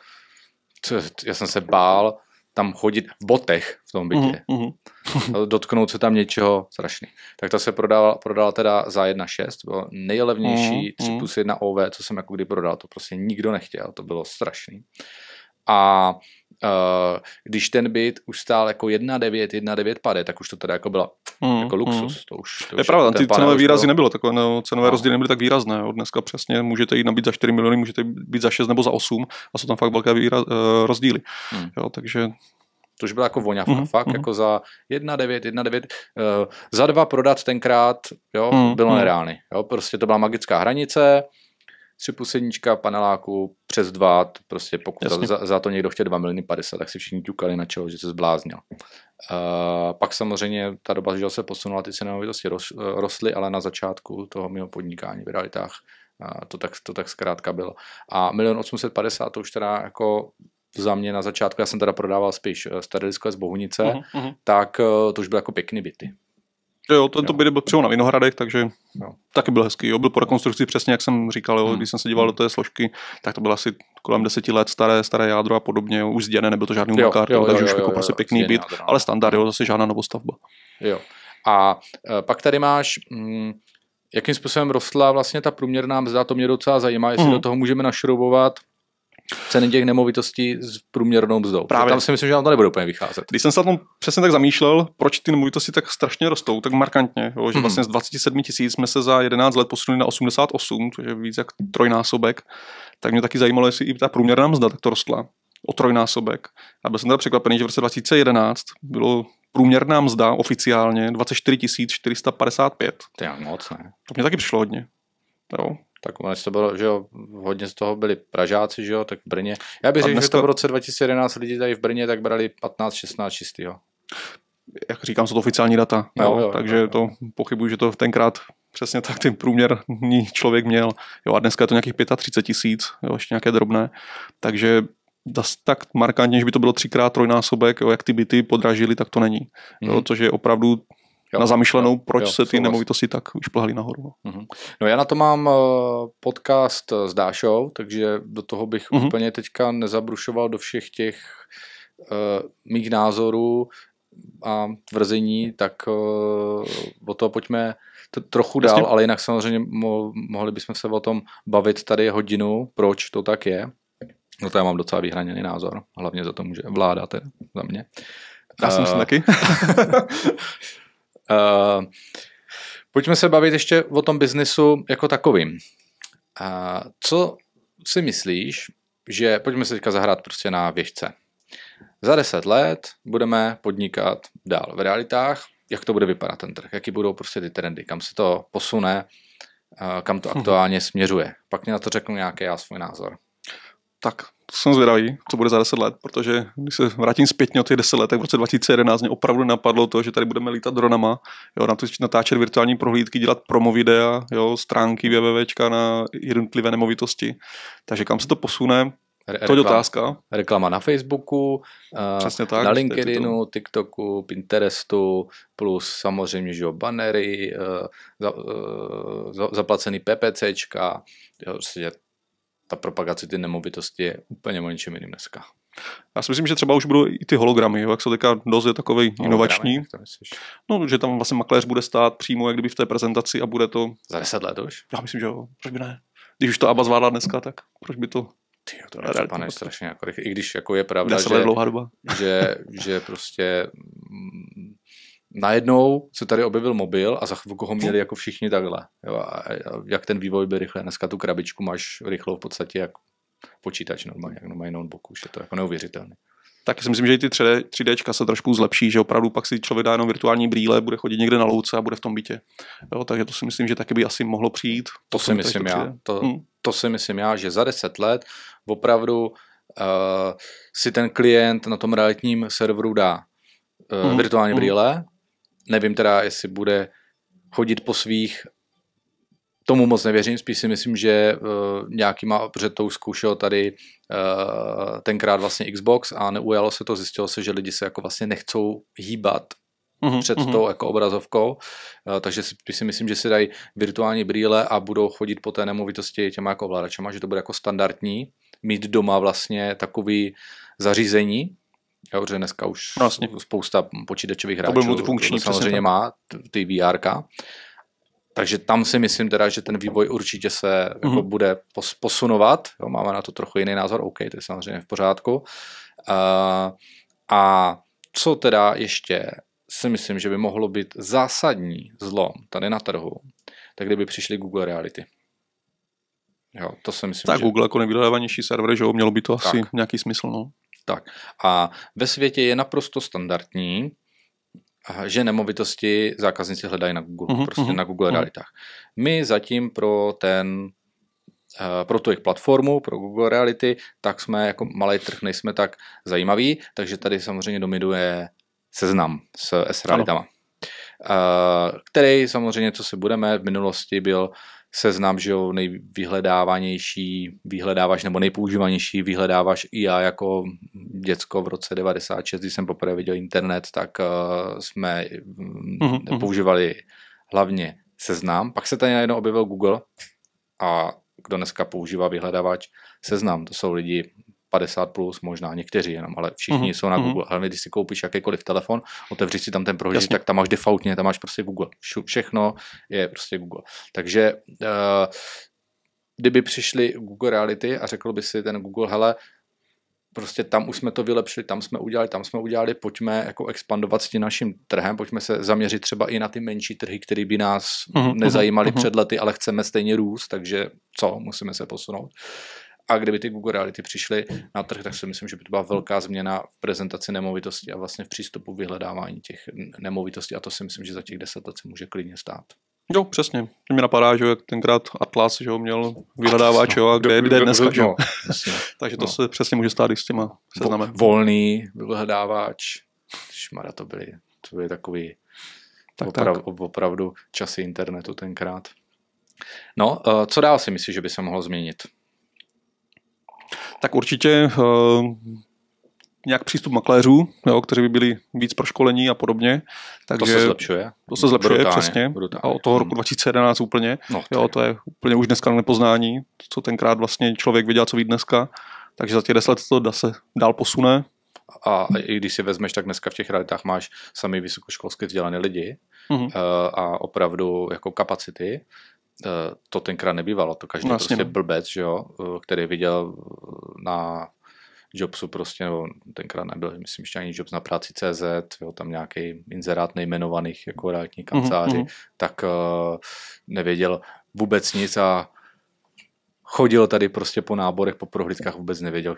to, já jsem se bál tam chodit v botech v tom bytě. Uh-huh. dotknout se tam něčeho strašný. Tak ta se prodala, prodala teda za 1,6, bylo nejlevnější uh-huh. Mhm, 3 plus 1 OV, co jsem jako kdy prodal, to prostě nikdo nechtěl, to bylo strašný. A Eh, když ten byt už stál jako 1,9, 1,9 pade, tak už to teda jako byla mm, jako luxus. Mm. To už, to je už pravda, jako ty cenové výrazy bylo... nebylo takové, no, cenové no. rozdíly nebyly tak výrazné. Od dneska přesně můžete jít nabít za 4 miliony, můžete být za 6 nebo za 8 a jsou tam fakt velké výraz, eh, rozdíly. Mm. Jo, takže to už byla jako voňavka, mm fakt, mm jako za 1,9, 1,9, uh, za dva prodat tenkrát, jo, mm bylo bylo hmm. nereálný, jo, prostě to byla magická hranice, tři pusednička paneláku přes dva, prostě pokud za, za, to někdo chtěl 2 miliony 50, tak si všichni ťukali na čelo, že se zbláznil. Uh, pak samozřejmě ta doba, že se posunula, ty se nemovitosti roz, eh, rostly, ale na začátku toho mého podnikání v realitách uh, to tak, to tak zkrátka bylo. A milion 850 to už teda jako za mě na začátku, já jsem teda prodával spíš starilisko z Bohunice, uh-huh, uh-huh. tak uh, to už byly jako pěkný byty. Jo, tento byt byl přímo na Vinohradech, takže jo. taky byl hezký. Jo. Byl po rekonstrukci přesně, jak jsem říkal, jo. Hmm. když jsem se díval do té složky, tak to bylo asi kolem deseti let staré, staré jádro a podobně. Jo. Už zděné, nebyl to žádný umakár, takže už jako prostě pěkný byt, ale standard, jo, zase žádná novostavba. Jo. A e, pak tady máš, mm, jakým způsobem rostla vlastně ta průměrná mzda, to mě docela zajímá, jestli mm. do mhm. toho můžeme našroubovat ceny těch nemovitostí s průměrnou mzdou. Právě. Tam si myslím, že nám to nebude úplně vycházet. Když jsem se na tom přesně tak zamýšlel, proč ty nemovitosti tak strašně rostou, tak markantně, jo, že hmm. vlastně z 27 tisíc jsme se za 11 let posunuli na 88, což je víc jak trojnásobek, tak mě taky zajímalo, jestli i ta průměrná mzda takto rostla o trojnásobek. A byl jsem teda překvapený, že v roce 2011 bylo průměrná mzda oficiálně 24 455. To je moc, ne? To mě taky přišlo hodně. Jo tak to bylo, že jo, hodně z toho byli Pražáci, že jo, tak v Brně. Já bych řekl, dneska... že to v roce 2011 lidi tady v Brně tak brali 15-16 čistýho. Jak říkám, jsou to oficiální data, jo, jo, jo, takže jo, jo. to pochybuju, že to tenkrát přesně tak ten průměrný člověk měl. Jo, a dneska je to nějakých 35 tisíc, jo, ještě nějaké drobné. Takže tak markantně, že by to bylo třikrát trojnásobek, jo, jak ty byty podražily, tak to není. Jo, mm. Což je opravdu jo, na zamišlenou, jo, proč jo, se ty souhlas. nemovitosti tak už plhaly nahoru. No. Mm-hmm. no já na to mám eh, podcast eh, s Dášou, takže do toho bych mm-hmm. úplně teďka nezabrušoval do všech těch uh, mých názorů a tvrzení, mhm. tak uh, o to pojďme t- trochu dál, Jasně. ale jinak samozřejmě mo- mohli bychom se o tom bavit tady hodinu, proč to tak je. No to já mám docela vyhraněný názor, hlavně za to že vláda za mě. Já uh, jsem si taky. Uh, pojďme se bavit ještě o tom biznesu jako takovým. Uh, co si myslíš, že pojďme se teďka zahrát prostě na věžce. Za deset let budeme podnikat dál v realitách, jak to bude vypadat ten trh, jaký budou prostě ty trendy, kam se to posune, eh, kam to hm. aktuálně směřuje. Pak mě na to řeknu nějaký já svůj názor. Tak, jsem zvědavý, co bude za 10 let, protože když se vrátím zpětně o těch 10 let, tak v roce 2011 mě opravdu napadlo to, že tady budeme lítat dronama, jo, na to, natáčet virtuální prohlídky, dělat promo videa, jo, stránky www na jednotlivé nemovitosti. Takže kam se to posune, Re- to je otázka. Reklama na Facebooku, eh, Přesně tak, na LinkedInu, to. TikToku, Pinterestu, plus samozřejmě že jo, banery, eh, za, eh, za, zaplacený PPCčka, jo, prostě ta propagace ty nemovitosti je úplně o něčem jiným dneska. Já si myslím, že třeba už budou i ty hologramy, jak se teďka dost je takový hologramy, inovační. No, že tam vlastně makléř bude stát přímo jak kdyby v té prezentaci a bude to... Za deset let už? Já myslím, že jo, proč by ne? Když už to ABA zvládla dneska, tak proč by to ty jo, to je strašně jako rychle. I když jako je pravda, že, že, že prostě najednou se tady objevil mobil a za chvilku ho měli hm. jako všichni takhle. Jo, a jak ten vývoj byl rychle. Dneska tu krabičku máš rychlou v podstatě jak počítač normálně, jak normální notebook, už je to jako neuvěřitelné. Tak já si myslím, že i ty 3D, 3Dčka se trošku zlepší, že opravdu pak si člověk dá jenom virtuální brýle, bude chodit někde na louce a bude v tom bytě. Jo, takže to si myslím, že taky by asi mohlo přijít. To, to si myslím to já. To, hmm. to si myslím já, že za 10 let opravdu uh, si ten klient na tom realitním serveru dá uh, hmm. virtuální hmm. brýle, Nevím teda, jestli bude chodit po svých, tomu moc nevěřím, spíš si myslím, že uh, eh, nějakýma, protože to už zkoušel tady uh, tenkrát vlastně Xbox a neujalo se to, zjistilo se, že lidi se jako vlastně nechcou hýbat uh-huh, před uh-huh. tou jako obrazovkou, uh, takže si, si myslím, že si dají virtuální brýle a budou chodit po té nemovitosti těma jako ovladačema, že to bude jako standardní, mít doma vlastně takový zařízení, já už dneska už vlastně. spousta počítačových hráčů to multifunkční, to samozřejmě má ty VR. Takže tam si myslím teda, že ten vývoj určitě se mm-hmm. jako mhm. bude pos- posunovat. Jo, máme na to trochu jiný názor, OK, to je samozřejmě v pořádku. Uh, a co teda ještě si myslím, že by mohlo být zásadní zlom tady na trhu, tak kdyby přišli Google Reality. Jo, to si myslím, tak že... Google jako nejvydávanější server, že jo, mělo by to tak. asi nějaký smysl, no. Tak a ve světě je naprosto standardní, že nemovitosti zákazníci hledají na Google, uh-huh, prostě uh-huh, na Google uh-huh. realitách. My zatím pro ten eh, pro tu jejich platformu, pro Google Reality, tak jsme jako malý trh, nejsme tak zajímaví, takže tady samozřejmě dominuje seznam s S-realitama. Ano. Eh, který samozřejmě, co si budeme, v minulosti byl seznam, že jo, nejvyhledávanější, vyhledáváš nebo nejpoužívanější, vyhledáváš i já jako děcko v roce 96, když jsem poprvé viděl internet, tak uh, jsme uh-huh. Mm, mhm, mhm. používali hlavně seznam, pak se tady najednou objevil Google a kdo dneska používá vyhledávač seznam, to jsou lidi 50 plus, možná někteří jenom, ale všichni mm-hmm. jsou na mhm. Google. Hlavně když si koupíš jakýkoliv telefon, otevři si tam ten prohlížeč, tak tam máš defaultně, tam máš prostě Google. Všechno je prostě Google. Takže uh, kdyby přišli Google Reality a řekl by si ten Google, hele, prostě tam už jsme to vylepšili, tam jsme udělali, tam jsme udělali, pojďme jako expandovat s tím naším trhem, pojďme se zaměřit třeba i na ty menší trhy, které by nás uh-huh, nezajímaly uh-huh. před lety, ale chceme stejně růst, takže co, musíme se posunout. A kdyby ty Google Reality přišly na trh, tak si myslím, že by to byla velká změna v prezentaci nemovitosti a vlastně v přístupu vyhledávání těch nemovitostí. A to si myslím, že za těch deset let se může klidně stát. Jo, přesně. Mě napadá, že jak tenkrát Atlas že ho měl vyhledávač a kde je dneska. jo. Takže to no. se přesně může stát i s těma seznamem. Volný vyhledávač. Šmara to byly, to byly takový tak, oprav, tak. opravdu časy internetu tenkrát. No, eh, co dál si myslíš, že by se mohlo změnit? tak určitě eh, nějak přístup makléřů, jo, kteří by byli víc proškolení a podobně. Takže to se zlepšuje. To se zlepšuje, brutálně, přesně. Brutálně. A od toho roku 2011 hmm. úplně. No, jo, to je úplně už dneska nepoznání, co tenkrát vlastně člověk viděl, co ví dneska. Takže za těch 10 let to dá se dál posune. A i když si vezmeš, tak dneska v těch realitách máš sami vysokoškolské vzdělané lidi mm-hmm. a opravdu jako kapacity, Eh, to tenkrát nebývalo, to každý vlastně. prostě no. blbec, že jo, eh, který viděl na Jobsu prostě, nebo tenkrát nebyl, myslím, že ani Jobs na práci CZ, jo, tam nějaký inzerát nejmenovaných jako realitních mhm, kanceláři, mm-hmm. tak eh, nevěděl vůbec nic a chodil tady prostě po náborech, po prohlídkách, vůbec nevěděl,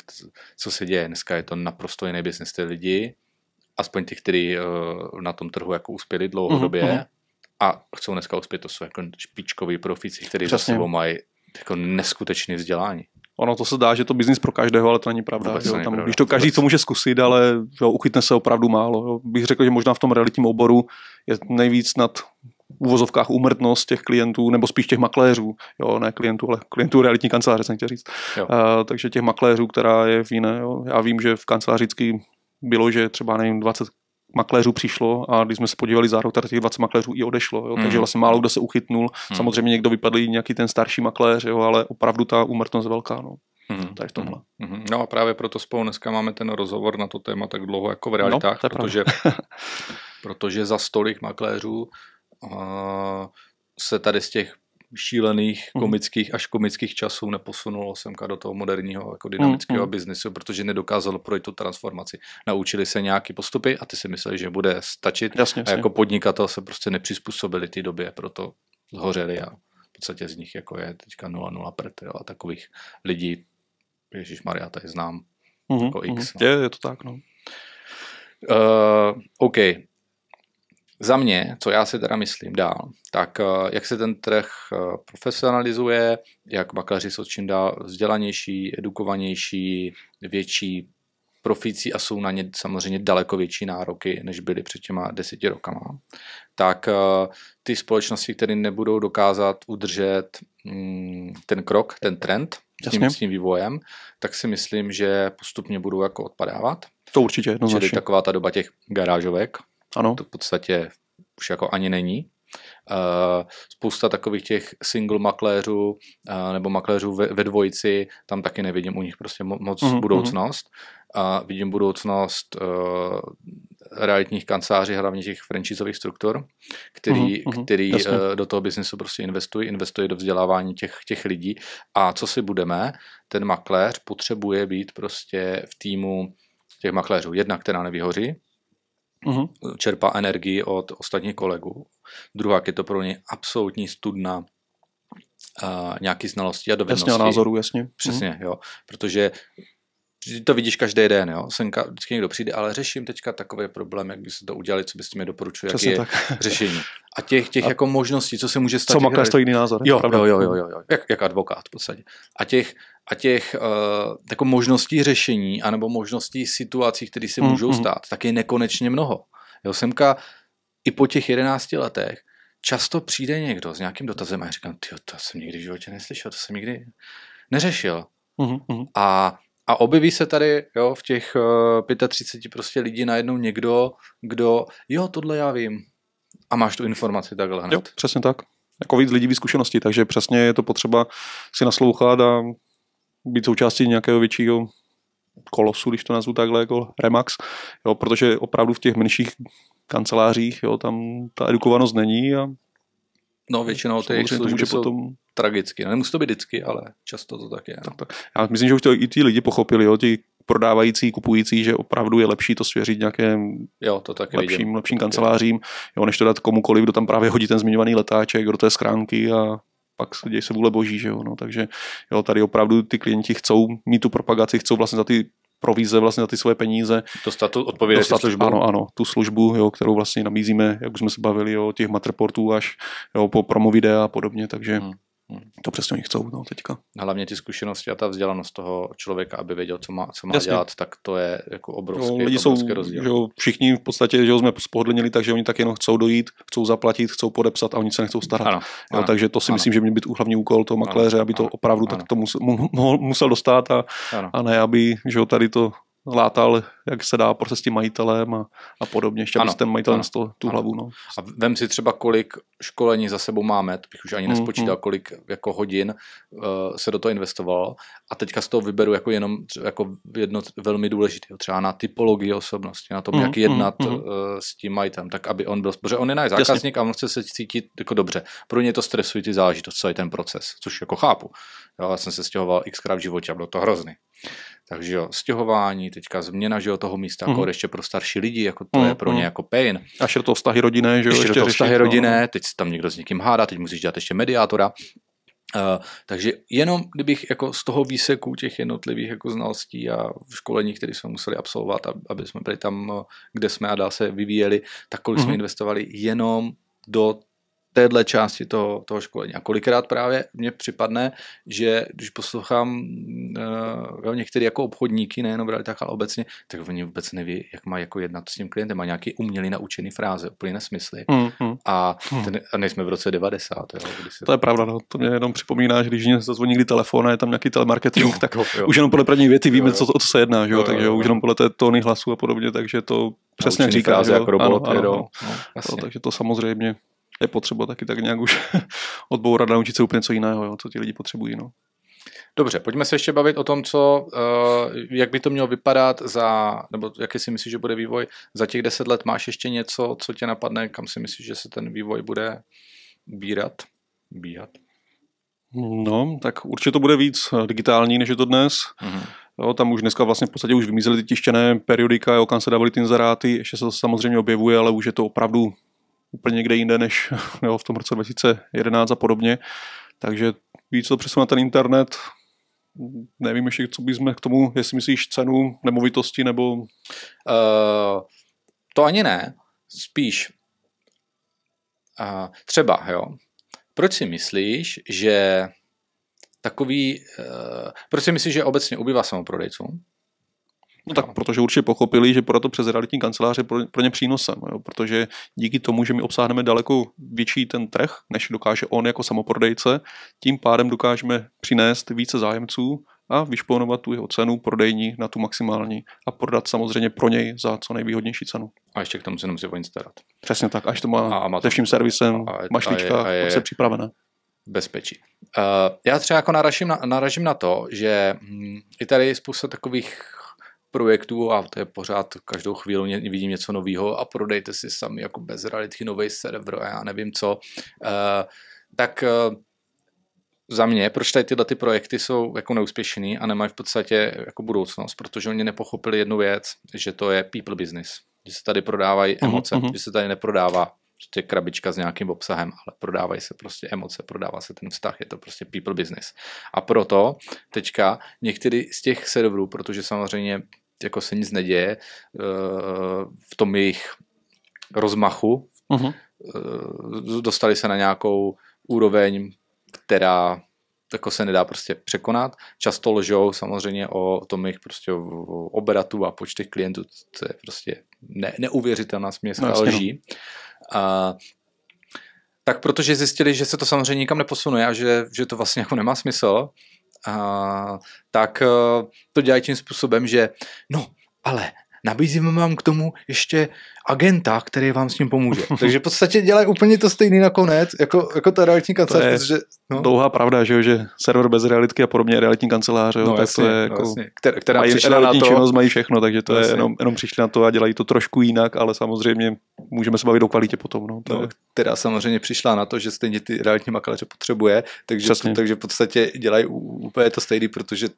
co se děje. Dneska je to naprosto jiný business ty lidi, aspoň ty, kteří na tom trhu jako uspěli mhm, dlouhodobě, mm-hmm a chcou dneska uspět, to jsou jako špičkoví profici, kteří za sebou mají jako neskutečné vzdělání. Ono to se dá, že to biznis pro každého, ale to není pravda. jo, tam, pravda. Když to každý Vůbec. to může zkusit, ale jo, uchytne se opravdu málo. Jo. Bych řekl, že možná v tom realitním oboru je nejvíc nad uvozovkách umrtnost těch klientů, nebo spíš těch makléřů, jo, ne klientů, ale klientů realitní kanceláře, jsem chtěl říct. A, eh, takže těch makléřů, která je v jiné, jo. já vím, že v kanceláři bylo, že třeba nevím, 20 makléřů přišlo a když jsme se podívali za rok, tak těch 20 makléřů i odešlo. Jo? Takže mhm. vlastně málo kdo se uchytnul. Mhm. Samozřejmě někdo vypadl i nějaký ten starší makléř, jo? ale opravdu ta úmrtnost velká. No. hmm Tady v tomhle. hmm No a právě proto spolu dneska máme ten rozhovor na to téma tak dlouho jako v realitách, no, protože, protože za stolik makléřů se tady z těch šílených, mhm. komických, až komických časů neposunulo semka do toho moderního jako mhm, dynamického mm, biznisu, protože nedokázalo projít tu transformaci. Naučili se nějaký postupy a ty si mysleli, že bude stačit. Jasně, a jasně. jako podnikatel se prostě nepřizpůsobili té době, proto zhořeli a v podstatě z nich jako je teďka 0,0 prt jo, a takových lidí, Ježíš Maria, tady znám mm, jako mm, X. No. Je, je to tak, no. Uh, OK, za mě, co já si teda myslím dál, tak eh, jak se ten trh eh, profesionalizuje, jak bakaři jsou čím dál vzdělanější, edukovanější, větší proficí a jsou na ně samozřejmě daleko větší nároky, než byly před těma deseti rokama, tak eh, ty společnosti, které nebudou dokázat udržet mm, ten krok, ten trend s tím, s tím vývojem, tak si myslím, že postupně budou jako odpadávat. To určitě jednoznačně. Čili taková ta doba těch garážovek, ano. To v podstatě už jako ani není. Eh, spousta takových těch single makléřů eh, nebo makléřů ve, dvojici, tam taky nevidím u nich prostě moc uh-huh, budoucnost. A vidím budoucnost eh, realitních kanceláří, hlavně těch franchisových struktur, který, uh-huh, který Jasně. uh, do toho biznesu prostě investují, investují do vzdělávání těch, těch lidí. A co si budeme, ten makléř potřebuje být prostě v týmu těch makléřů. Jedna, která nevyhoří, uh-huh. čerpá energii od ostatních kolegů. Druhá, je to pro ně absolutní studna uh, nějaký znalosti a dovednosti. Jasně, názoru jasně. Přesně, mm. jo. Protože to vidíš každý den, jo. Senka, vždycky někdo přijde, ale řeším teďka takové problémy, jak by se to udělali, co bys mi doporučil, jaký je tak. řešení. A těch, těch a jako možností, co se může stát. Co má to jiný názor. Jo, jo, jo, jo, jo, jo, jak, jak advokát v podstatě. A těch, a těch uh, jako možností řešení, anebo možností situací, které se mm, můžou mm. stát, tak je nekonečně mnoho. Jo, Semka i po těch 11 letech často přijde někdo s nějakým dotazem a já říkám, to jsem nikdy v životě neslyšel, to jsem nikdy neřešil. Mm, mm. A a objeví se tady jo, v těch uh, eh, 35 prostě lidí najednou někdo, kdo, jo, tohle já vím. A máš tu informaci takhle hned. Jo, přesně tak. Jako víc lidí, víc takže přesně je to potřeba si naslouchat a být součástí nějakého většího kolosu, když to nazvu takhle, jako Remax, jo, protože opravdu v těch menších kancelářích, jo, tam ta edukovanost není a No, většinou ty jejich služby jsou potom tragicky. No, nemusí to být vždycky, ale často to tak je. No. Tak, tak. Já myslím, že už to i ty lidi pochopili, jo, ti prodávající, kupující, že opravdu je lepší to svěřit nějakým jo, to taky lepším, vidím. lepším kancelářím, jo, než to dát komukoliv, kdo tam právě hodí ten zmiňovaný letáček do té schránky a pak děje se vůle boží, že jo, no, takže jo, tady opravdu ty klienti chcou mít tu propagaci, chcou vlastně za ty provize vlastně za ty svoje peníze. Dostat tu odpovědající To službu. Ano, ano, tu službu, jo, kterou vlastně nabízíme, jak už jsme se bavili o těch matreportů až jo, po promovidea a podobně, takže hmm. Hmm. to přesně oni chcou no, teďka. Hlavně ty zkušenosti a ta vzdělanost toho člověka, aby věděl, co má, co má Jasně. dělat, tak to je jako obrovský, no, lidi obrovský jsou, rozdíl. Že jo, všichni v podstatě že jo, jsme spohodlnili, takže oni tak jenom chcou dojít, chcou zaplatit, chcou podepsat a oni se nechcou starat. Ano, jo, ano, takže to si ano. myslím, že měl být hlavní úkol toho makléře, aby to ano, opravdu ano. tak to musel, mu, musel dostat a, ano. a ne, aby že jo, tady to látal, jak se dá proces s tím majitelem a, a podobně, ještě aby ten majitelem ano, toho, tu ano. hlavu. No. A vem si třeba, kolik školení za sebou máme, to bych už ani mhm, nespočítal, mm, mm. kolik jako hodin uh, se do toho investovalo a teďka z toho vyberu jako jenom jako jedno velmi důležité, třeba na typologii osobnosti, na tom, mm, jak jednat mm, uh, s tím majitelem, tak aby on byl, protože on je náš zákazník Jasně. a on chce se cítit jako dobře. Pro ně je to stresující záležitost, celý ten proces, což jako chápu. Já jsem se stěhoval xkrát v životě a bylo to hrozný. Takže jo, stěhování, teďka změna že jo, toho místa, mm-hmm. ještě pro starší lidi, jako to mm-hmm. je pro ně mhm. jako pain. A ještě do toho vztahy rodinné, že jo? Ještě, ještě do toho řešit, no. teď teď tam někdo s někým hádá, teď musíš dělat ještě mediátora. Uh, takže jenom kdybych jako z toho výseku těch jednotlivých jako znalostí a školení, které jsme museli absolvovat, aby jsme byli tam, eh, kde jsme a dál se vyvíjeli, tak kolik mm-hmm. jsme mhm. investovali jenom do téhle části toho, toho školení. A kolikrát právě mně připadne, že když poslouchám uh, eh, některé jako obchodníky, nejenom brali tak, ale obecně, tak oni vůbec neví, jak má jako jednat s tím klientem. Má nějaký umělý naučený fráze, úplně nesmysly. Mm-hmm. A, hmm. ten, a nejsme v roce 90. Jo, když se... To je pravda, no. to mě jenom připomíná, že když mě zazvoní někdy telefon a je tam nějaký telemarketing, jo, tak jo, jo. už jenom podle první věty víme, jo, jo. Co, o co se jedná, že jo, jo, takže jo, jo. už jenom podle té tóny hlasu a podobně, takže to přesně říká říkáš. Jako robot, ano, ano, no, no, no, takže to samozřejmě je potřeba taky tak nějak už odbourat a naučit se úplně co jiného, jo, co ti lidi potřebují. No. Dobře, pojďme se ještě bavit o tom, co, eh, jak by to mělo vypadat za, nebo jaký si myslíš, že bude vývoj za těch deset let. Máš ještě něco, co tě napadne, kam si myslíš, že se ten vývoj bude bírat? bíhat? No, tak určitě to bude víc eh, digitální, než je to dnes. Mm-hmm. Jo, tam už dneska vlastně v podstatě už vymizely ty tištěné periodika, jo, kam se dávaly ty inzeráty, ještě se to samozřejmě objevuje, ale už je to opravdu úplně někde jinde než jo, v tom roce 2011 a podobně. Takže víc to přesun na ten internet, nevím ještě, co bychom k tomu, jestli myslíš cenu nemovitosti nebo... Uh, to ani ne, spíš uh, třeba, jo. Proč si myslíš, že takový, uh, proč si myslíš, že obecně ubývá samoprodejců? No tak, protože určitě pochopili, že pro to přes realitní kanceláře pro, pro ně přínosem, jo, protože díky tomu, že my obsáhneme daleko větší ten trh, než dokáže on jako samoprodejce, tím pádem dokážeme přinést více zájemců a vyšponovat tu jeho cenu prodejní na tu maximální a prodat samozřejmě pro něj za co nejvýhodnější cenu. A ještě k tomu se nemusí o nic starat. Přesně tak, až to má, a má se vším servisem, a, mašlička, a je, a je, se připravená bezpečí. Uh, já třeba jako naražím na, naražím na to, že hm, i tady spousta takových projektů a to je pořád každou chvíli vidím něco nového a prodejte si sami jako bez reality nový server a já nevím co, eh, tak eh, za mě, proč tady tyhle ty projekty jsou jako neúspěšný a nemají v podstatě jako budoucnost, protože oni nepochopili jednu věc, že to je people business, že se tady prodávají mhm, emoce, uh-huh. že se tady neprodává prostě krabička s nějakým obsahem, ale prodávají se prostě emoce, prodává se ten vztah, je to prostě people business. A proto teďka některý z těch serverů, protože samozřejmě jako se nic neděje eh, v tom jejich rozmachu. Uh-huh. Dostali se na nějakou úroveň, která jako se nedá prostě překonat. Často lžou samozřejmě o tom jejich prostě obratu a počtech klientů, to je prostě ne, neuvěřitelná směska no, lží. No. A, tak protože zjistili, že se to samozřejmě nikam neposunuje a že, že to vlastně jako nemá smysl, tak eh, to dělají tím způsobem, že no, ale nabízíme vám k tomu ještě agenta, který vám s ním pomůže. Takže v podstatě dělají úplně to stejný nakonec, jako, jako ta realitní kancelář. To je protože, no. dlouhá pravda, že, že server bez realitky a podobně realitní kancelář, no, jo, jasně, to je no, jako, Která, která mají přišla na to. Činnost, mají všechno, takže to no, je jenom, jenom přišli na to a dělají to trošku jinak, ale samozřejmě můžeme se bavit o kvalitě potom. No, to no, která samozřejmě přišla na to, že stejně ty realitní makléře potřebuje, takže, to, takže v podstatě dělají úplně to stejný, protože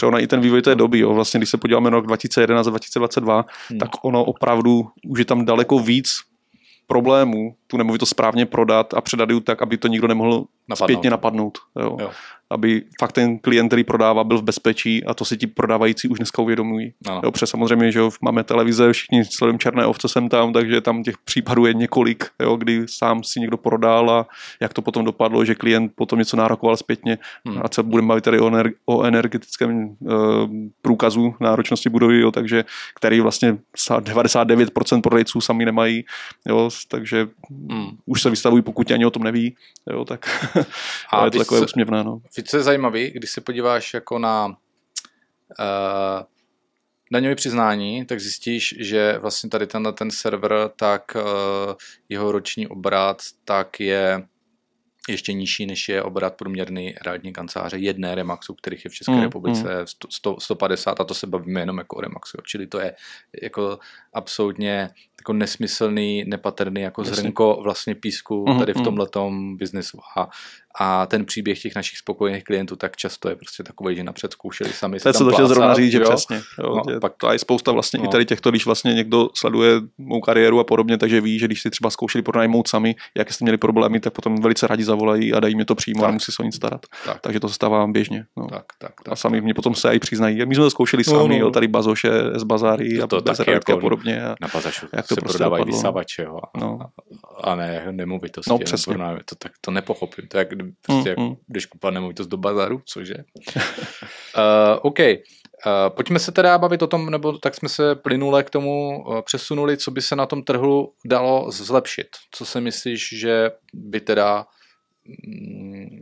protože i ten vývoj té no. doby. Jo. Vlastně, když se podíváme na rok 2011 a 2022, hmm. tak ono opravdu už je tam daleko víc problémů tu nemovitost správně prodat a předat ji tak, aby to nikdo nemohl napadnout. zpětně napadnout. Jo. Jo. Aby fakt ten klient, který prodává, byl v bezpečí a to si ti prodávající už dneska uvědomují. Ano. Jo, protože samozřejmě, že jo, máme televize, všichni sledujeme černé ovce sem tam, takže tam těch případů je několik, jo, kdy sám si někdo prodal a jak to potom dopadlo, že klient potom něco nárokoval zpětně. Hmm. A co budeme bavit tady o, ener- o energetickém e, průkazu náročnosti budovy, jo, takže který vlastně 99% prodejců sami nemají, jo, takže hmm. už se vystavují, pokud ani o tom neví. Jo, tak A je to takové se, usměvné. No. Víc je zajímavý, když se podíváš jako na uh, eh, daňové přiznání, tak zjistíš, že vlastně tady tenhle ten server, tak uh, jeho roční obrat, tak je ještě nižší, než je obrat průměrný realitní kanceláře jedné Remaxu, kterých je v České mm, republice mm. 100, 150 a to se bavíme jenom jako o Remaxu. Čili to je jako absolutně jako nesmyslný, nepatrný jako Jasně. zrnko vlastně písku mm, tady v mm. tomhletom mm. biznesu. A a ten příběh těch našich spokojených klientů tak často je prostě takový, že napřed zkoušeli sami se. To jsem chtěl zrovna říct, že jo? přesně. Jo, no, je, pak, to je spousta vlastně no. i tady těchto, když vlastně někdo sleduje mou kariéru a podobně, takže ví, že když si třeba zkoušeli pronajmout sami, jak jste měli problémy, tak potom velice rádi zavolají a dají mi to přímo tak. a musí se o nic starat. Tak. Takže to se stává běžně. No. Tak, tak, tak, a sami mě potom se i přiznají. My jsme to zkoušeli no, sami, no, jo, no. tady bazoše z bazáry a, to jako a podobně. A na bazašu jak to se prostě prodávají vysavače no. a, ne nemovitosti. No, přesně. To, tak to nepochopím. To prostě mm, mm. jdeš to nemovitost do bazaru, cože? uh, OK, uh, pojďme se teda bavit o tom, nebo tak jsme se plynule k tomu uh, přesunuli, co by se na tom trhu dalo zlepšit. Co si myslíš, že by teda mm,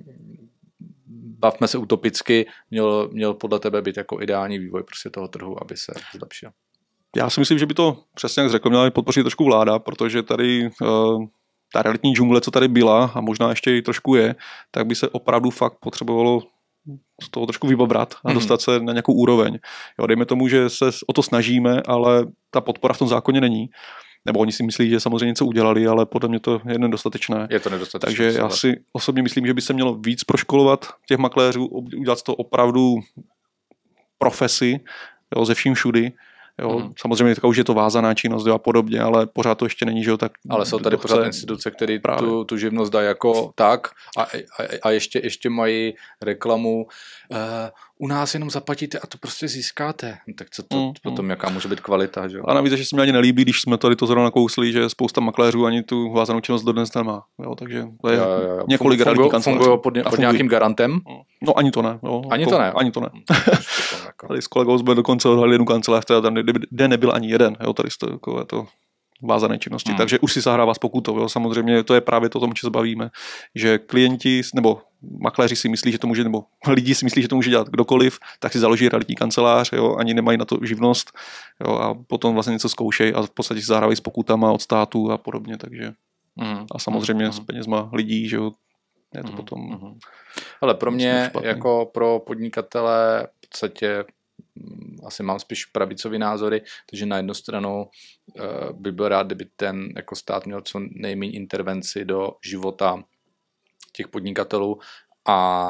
bavme se utopicky, měl, měl podle tebe být jako ideální vývoj prostě toho trhu, aby se zlepšil? Já si myslím, že by to přesně jak řekl, měla podpořit trošku vláda, protože tady uh, ta realitní džungle, co tady byla a možná ještě i trošku je, tak by se opravdu fakt potřebovalo z toho trošku vybabrat a mhm. dostat se na nějakou úroveň. Jo, dejme tomu, že se o to snažíme, ale ta podpora v tom zákoně není. Nebo oni si myslí, že samozřejmě něco udělali, ale podle mě to je nedostatečné. Je to nedostatečné. Takže já si osobně myslím, že by se mělo víc proškolovat těch makléřů, udělat to opravdu profesi, jo, ze vším všudy, Jo, mm. Samozřejmě teďka už je to vázaná činnost jo, a podobně, ale pořád to ještě není, že jo, tak... Ale jsou tady pořád instituce, které tu, tu živnost dají jako tak a, a, a ještě, ještě mají reklamu, Eh, u nás jenom zaplatíte a to prostě získáte. No, tak co to mm, potom, mm. jaká může být kvalita, že A navíc, že se mi ani nelíbí, když jsme tady to zrovna kousli, že spousta makléřů ani tu vázanou činnost dodnes nemá. Jo, takže to je já, já, já. několik Fungu, realitních kanceláří. Fungují pod, pod nějakým garantem? Mm. No ani to ne. Jo. Ani to, to jako ne? Ani to ne. Mm, prostě jako- tady s kolegou jsme dokonce odhalili jednu kancelář, která tam kde nebyl ani jeden. Jo, tady to, jako, je to vázané činnosti. Hmm. Takže už si zahrává s pokutou. Jo. Samozřejmě to je právě to, o tom, čem se bavíme, že klienti nebo makléři si myslí, že to může, nebo lidi si myslí, že to může dělat kdokoliv, tak si založí realitní kancelář, jo, ani nemají na to živnost jo, a potom vlastně něco zkoušejí a v podstatě si zahrávají s pokutama od státu a podobně, takže Hmm. a samozřejmě hmm. s penězma lidí, že jo, je to hmm. potom... Hmm. Ale pro mě, jako pro podnikatele, v podstatě Mm, asi mám spíš pravicový názory, takže na jednu stranu eh, by byl rád, kdyby ten jako stát měl co nejméně intervenci do života těch podnikatelů a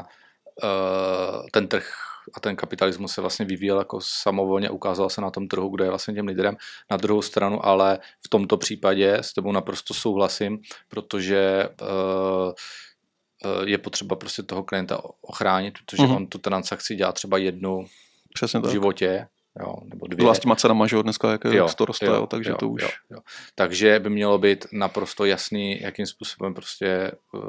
eh, ten trh a ten kapitalismus se vlastně vyvíjel jako samovolně, ukázal se na tom trhu, kdo je vlastně těm lidem. Na druhou stranu, ale v tomto případě s tebou naprosto souhlasím, protože eh, je potřeba prostě toho klienta ochránit, protože mm-hmm. on tu transakci dělá třeba jednu Přesně v tak. životě. Jo, nebo dvě. vlastně má těma cenama, že dneska jak, jo, to roste, jo, jo, takže jo, to už. Jo, jo. Takže by mělo být naprosto jasný, jakým způsobem prostě uh,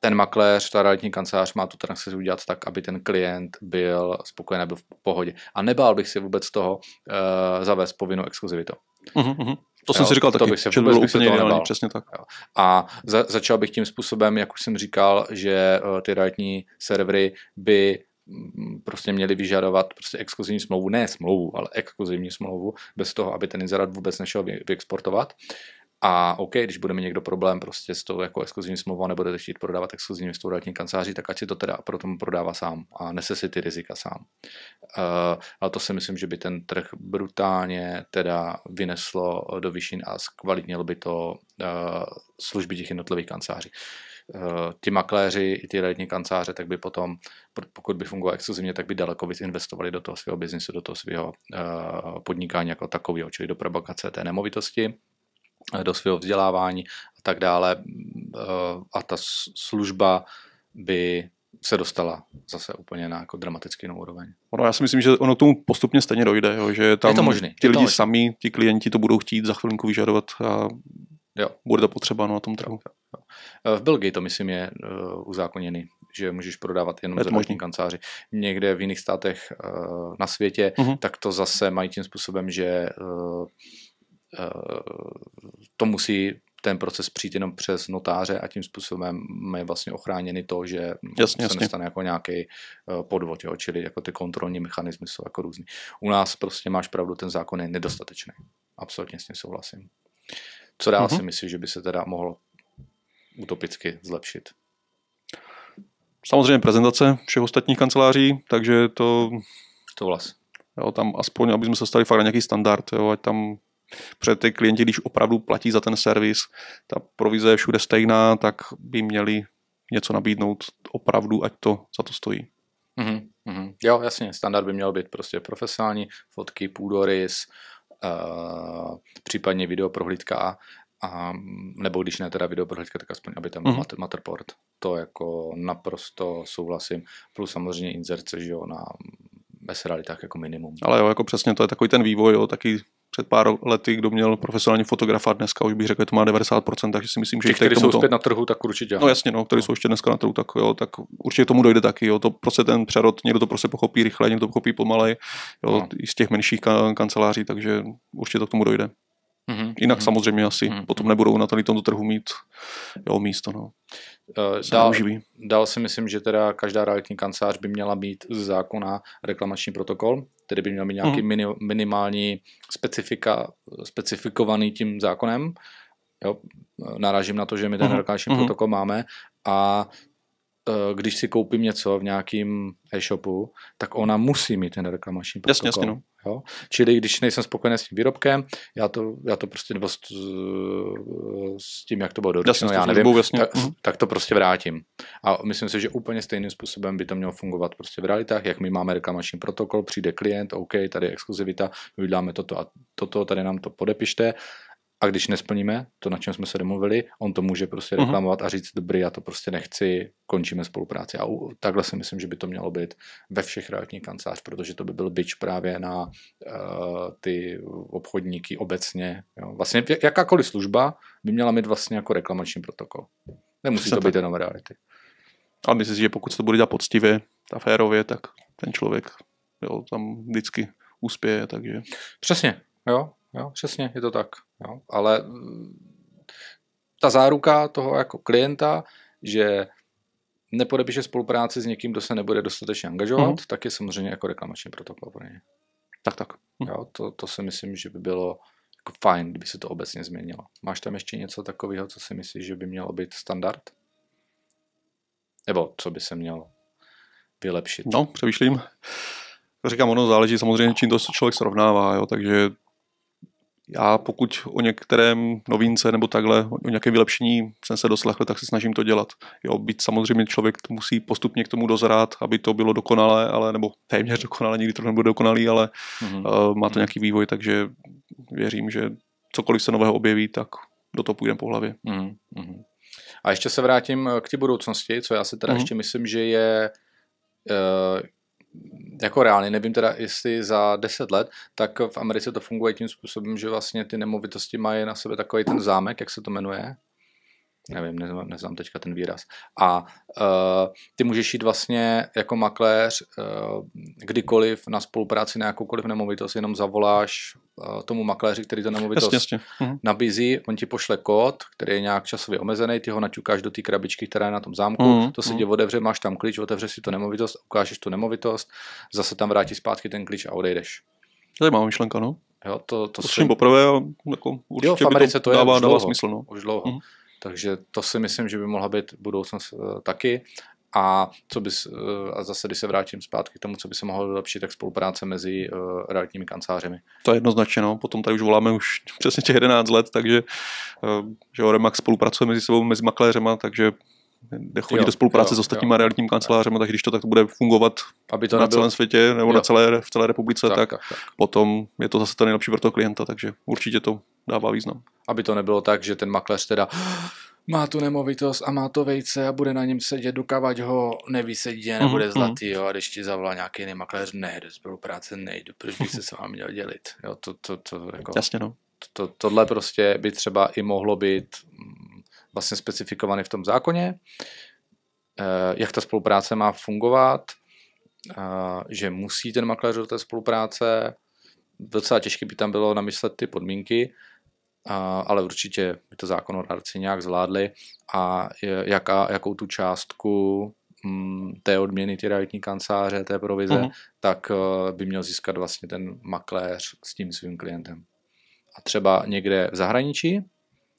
ten makléř, ta realitní kancelář má tu transakci udělat tak, aby ten klient byl spokojený, byl v pohodě. A nebál bych si vůbec toho uh, zavést povinnou exkluzivitu. Uh-huh, To jo, jsem si říkal to taky, bych se že bylo úplně ideální, přesně tak. Jo. A za, začal bych tím způsobem, jak už jsem říkal, že uh, ty realitní servery by prostě měli vyžadovat prostě exkluzivní smlouvu, ne smlouvu, ale exkluzivní smlouvu, bez toho, aby ten inzerát vůbec nešel vyexportovat. A OK, když bude mít někdo problém prostě s tou jako exkluzivní smlouvou a nebude chtít prodávat exkluzivní smlouvu dalším kanceláři, tak ať si to teda pro tom prodává sám a nese si ty rizika sám. Uh, ale to si myslím, že by ten trh brutálně teda vyneslo do výšin a zkvalitnilo by to uh, služby těch jednotlivých kanceláří. Eh, ti makléři i ty realitní kanceláře, tak by potom, pokud by fungoval exkluzivně, tak by daleko víc investovali do toho svého biznisu, do toho svého eh, podnikání jako takového, čili do provokace té nemovitosti eh, do svého vzdělávání a tak dále. A ta služba by se dostala zase úplně na jako dramatický jinou úroveň. Ono, já si myslím, že ono k tomu postupně stejně dojde, jo, že tam je to možný, ti je to lidi možný. sami, ti klienti to budou chtít za chvilinku vyžadovat a Jo. Bude to potřeba no, na tom trhu. Jo, jo. Eh, v Belgii to, myslím, je uh, uzákoněný, že můžeš prodávat jenom zahraniční kanceláři. Někde v jiných státech uh, na světě, uh-huh. tak to zase mají tím způsobem, že uh, to musí ten proces přijít jenom přes notáře a tím způsobem je vlastně ochráněny to, že jasně, se jasně. nestane jako nějaký podvod, jo? čili jako ty kontrolní mechanismy jsou jako různý. U nás prostě máš pravdu, ten zákon je nedostatečný. Absolutně s tím souhlasím. Co dál mm-hmm. si myslíš, že by se teda mohlo utopicky zlepšit? Samozřejmě prezentace všech ostatních kanceláří, takže to... To vlas. Jo, tam aspoň, aby jsme se stali fakt na nějaký standard, jo, ať tam před ty klienti, když opravdu platí za ten servis, ta provize je všude stejná, tak by měli něco nabídnout opravdu, ať to za to stojí. Mm-hmm. Jo, jasně, standard by měl být prostě profesionální, fotky, půdorys, Eh, případně video prohlídka a, a nebo když ne teda video prohlídka, tak aspoň, aby tam byl mm-hmm. Matterport. To jako naprosto souhlasím. Plus samozřejmě inzerce, že jo, na bez tak jako minimum. Ale jo, jako přesně to je takový ten vývoj, jo, taky před pár lety, kdo měl profesionální fotografa, dneska už bych řekl, že to má 90%, takže si myslím, že... Těch, tomuto... jsou zpět na trhu, tak určitě. No jasně, no, který jsou ještě dneska na trhu, tak jo, tak určitě tomu dojde taky, jo, to prostě ten přerod, někdo to prostě pochopí rychle, někdo to pochopí pomalej, jo, no. i z těch menších kanceláří, takže určitě to k tomu dojde. Mm-hmm. Jinak mm-hmm. samozřejmě asi mm-hmm. potom mhm. nebudou na tady tomto trhu mít jo, místo. No. Uh, dál, dál si myslím, že teda každá realitní kancelář by měla mít z zákona reklamační protokol, tedy by měl mít nějaký mhm. mini, minimální specifika, specifikovaný tím zákonem. Jo, narážím na to, že my ten mhm. relokační mhm. protokol máme a e, když si koupím něco v nějakém e-shopu, tak ona musí mít ten reklamační protokol. Jasně, jasně, no. Jo? Čili když nejsem spokojený s tím výrobkem, já to, já to prostě, nebo s, s tím, jak to bylo doručeno, já nevím, vlastně. tak, mhm. tak to prostě vrátím. A myslím si, že úplně stejným způsobem by to mělo fungovat prostě v realitách, jak my máme reklamační protokol, přijde klient, OK, tady je exkluzivita, uděláme toto a toto, tady nám to podepište a když nesplníme to, na čem jsme se domluvili, on to může prostě mhm. reklamovat uh-huh. a říct, dobrý, já to prostě nechci, končíme spolupráci. A u, takhle si myslím, že by to mělo být ve všech realitních kancelářích, protože to by byl byč právě na uh, ty obchodníky obecně. Jo. Vlastně jakákoliv služba by měla mít vlastně jako reklamační protokol. Nemusí Přesná to být jenom reality. A myslím si, že pokud se to bude dělat poctivě a férově, tak ten člověk jo, tam vždycky uspěje, takže... Přesně, jo. Jo, přesně, je to tak. Jo. Ale mm, ta záruka toho jako klienta, že nepodepíše spolupráci s někým, kdo se nebude dostatečně angažovat, mm. tak je samozřejmě jako reklamační protokol pro ně. Tak, tak. Mm. Jo, to, to si myslím, že by bylo jako fajn, kdyby se to obecně změnilo. Máš tam ještě něco takového, co si myslíš, že by mělo být standard? Nebo co by se mělo vylepšit? No, přemýšlím. Říkám, ono záleží samozřejmě, čím to člověk srovnává, jo, takže já pokud o některém novince nebo takhle, o nějakém vylepšení jsem se doslechl, tak se snažím to dělat. Jo, být samozřejmě člověk musí postupně k tomu dozrát, aby to bylo dokonalé, ale nebo téměř dokonalé, nikdy to nebude dokonalý, ale mm-hmm. uh, má to mhm. nějaký vývoj, takže věřím, že cokoliv se nového objeví, tak do toho půjdeme po hlavě. Mm-hmm. A ještě se vrátím eh, k té budoucnosti, co já si teda mm-hmm. ještě myslím, že je uh, jako reálně, nevím teda, jestli za 10 let, tak v Americe to funguje tím způsobem, že vlastně ty nemovitosti mají na sebe takový ten zámek, jak se to jmenuje? nevím, neznám, neznám teďka ten výraz. A uh, ty můžeš jít vlastně jako makléř uh, kdykoliv na spolupráci na jakoukoliv nemovitost, jenom zavoláš uh, tomu makléři, který to nemovitost jasně, jasně. Mhm. nabízí, on ti pošle kód, který je nějak časově omezený, ty ho naťukáš do té krabičky, která je na tom zámku, mm, to se mm. ti otevře, máš tam klíč, otevřeš si tu nemovitost, ukážeš tu nemovitost, zase tam vrátí zpátky ten klíč a odejdeš. Zajímavá myšlenka, no. Jo, to, to, to jsem poprvé, jako určitě jo, v Americe to, to dává, je dává, dlouho, dává smysl. No. Už dlouho. Mm. Takže to si myslím, že by mohla být budoucnost eh, taky. A, co bys eh, a zase, když se vrátím zpátky k tomu, co by se mohlo zlepšit, tak spolupráce mezi uh, realitními kancelářemi. To je jednoznačně, no. Potom tady už voláme už přesně těch 11 let, takže uh, že Remax spolupracuje mezi sebou, mezi makléřema, takže kde chodí jo, do spolupráce jo, s ostatními realitními kancelářemi, tak když to tak bude fungovat Aby to na nebylo... celém světě nebo jo. na celé, v celé republice, tak, tak, tak, tak potom je to zase ten nejlepší pro toho klienta, takže určitě to dává no význam. No. Aby to nebylo tak, že ten makléř teda má tu nemovitost a má to vejce a bude na něm sedět, dokávat ho nevysedí a mhm, nebude mm-hmm. zlatý, jo, a když ti zavolá nějaký jiný makléř, ne, do spolupráce nejdu, proč bych se s vámi měl dělit, jo, to, to, to, jako, Jasně, no. To, to, tohle prostě by třeba i mohlo být mm, vlastně specifikované v tom zákoně, eh, jak ta spolupráce má fungovat, eh, že musí ten makléř do té spolupráce, docela těžké by tam bylo namyslet ty podmínky, a, ale určitě by to zákonodárci nějak zvládli a jaká, jakou tu částku mm, té odměny, ty realitní kanceláře, té provize, uh-huh. tak eh, by měl získat vlastně ten makléř s tím svým klientem. A třeba někde v zahraničí,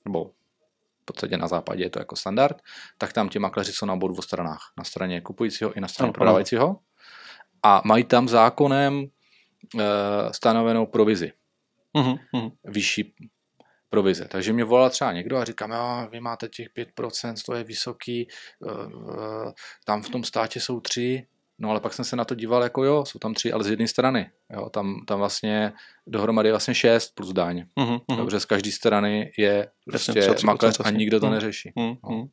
nebo v podstatě na západě je to jako standard, tak tam ti makléři jsou na obou dvou stranách. Na straně kupujícího i na straně no, prodávajícího. A mají tam zákonem e, stanovenou provizi. Uh-huh, uh-huh. Vyšší provize. Takže mě volal třeba někdo a říkám, jo, vy máte těch 5%, to je vysoký, eh, eh, tam v tom státě jsou tři, No ale pak jsem se na to díval jako jo, jsou tam tři, ale z jedné strany. Jo, tam, tam vlastně dohromady je vlastně šest plus daň. Mm-hmm. Mhm. Dobře, z každé strany je prostě makléř a nikdo to mhm, neřeší. Mm-hmm. No. Mhm.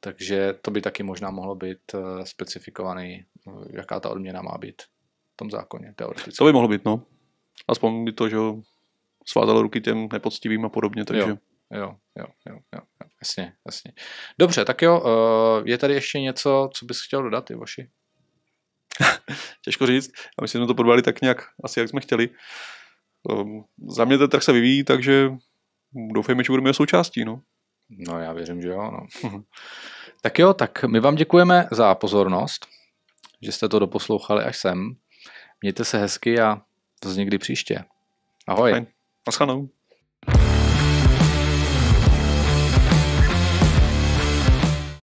Takže to by taky možná mohlo být eh, specifikovaný, jaká ta odměna má být v tom zákoně teoreticky. To by mohlo být, no. Aspoň by to, že svázal ruky těm nepoctivým a podobně, takže... Jo. Jo, jo, jo, jo, jasně, jasně. Dobře, tak jo, eh, je tady ještě něco, co bys chtěl dodat, Ivoši? Těžko říct, a my jsme to podbali tak nějak, asi jak jsme chtěli. Ehm, za mě ten trh se vyvíjí, takže doufejme, že budeme jeho součástí, no. No já věřím, že jo, no. tak jo, tak my vám děkujeme za pozornost, že jste to doposlouchali až sem. Mějte se hezky a to z někdy příště. Ahoj. Fajn. Pas gaan doen.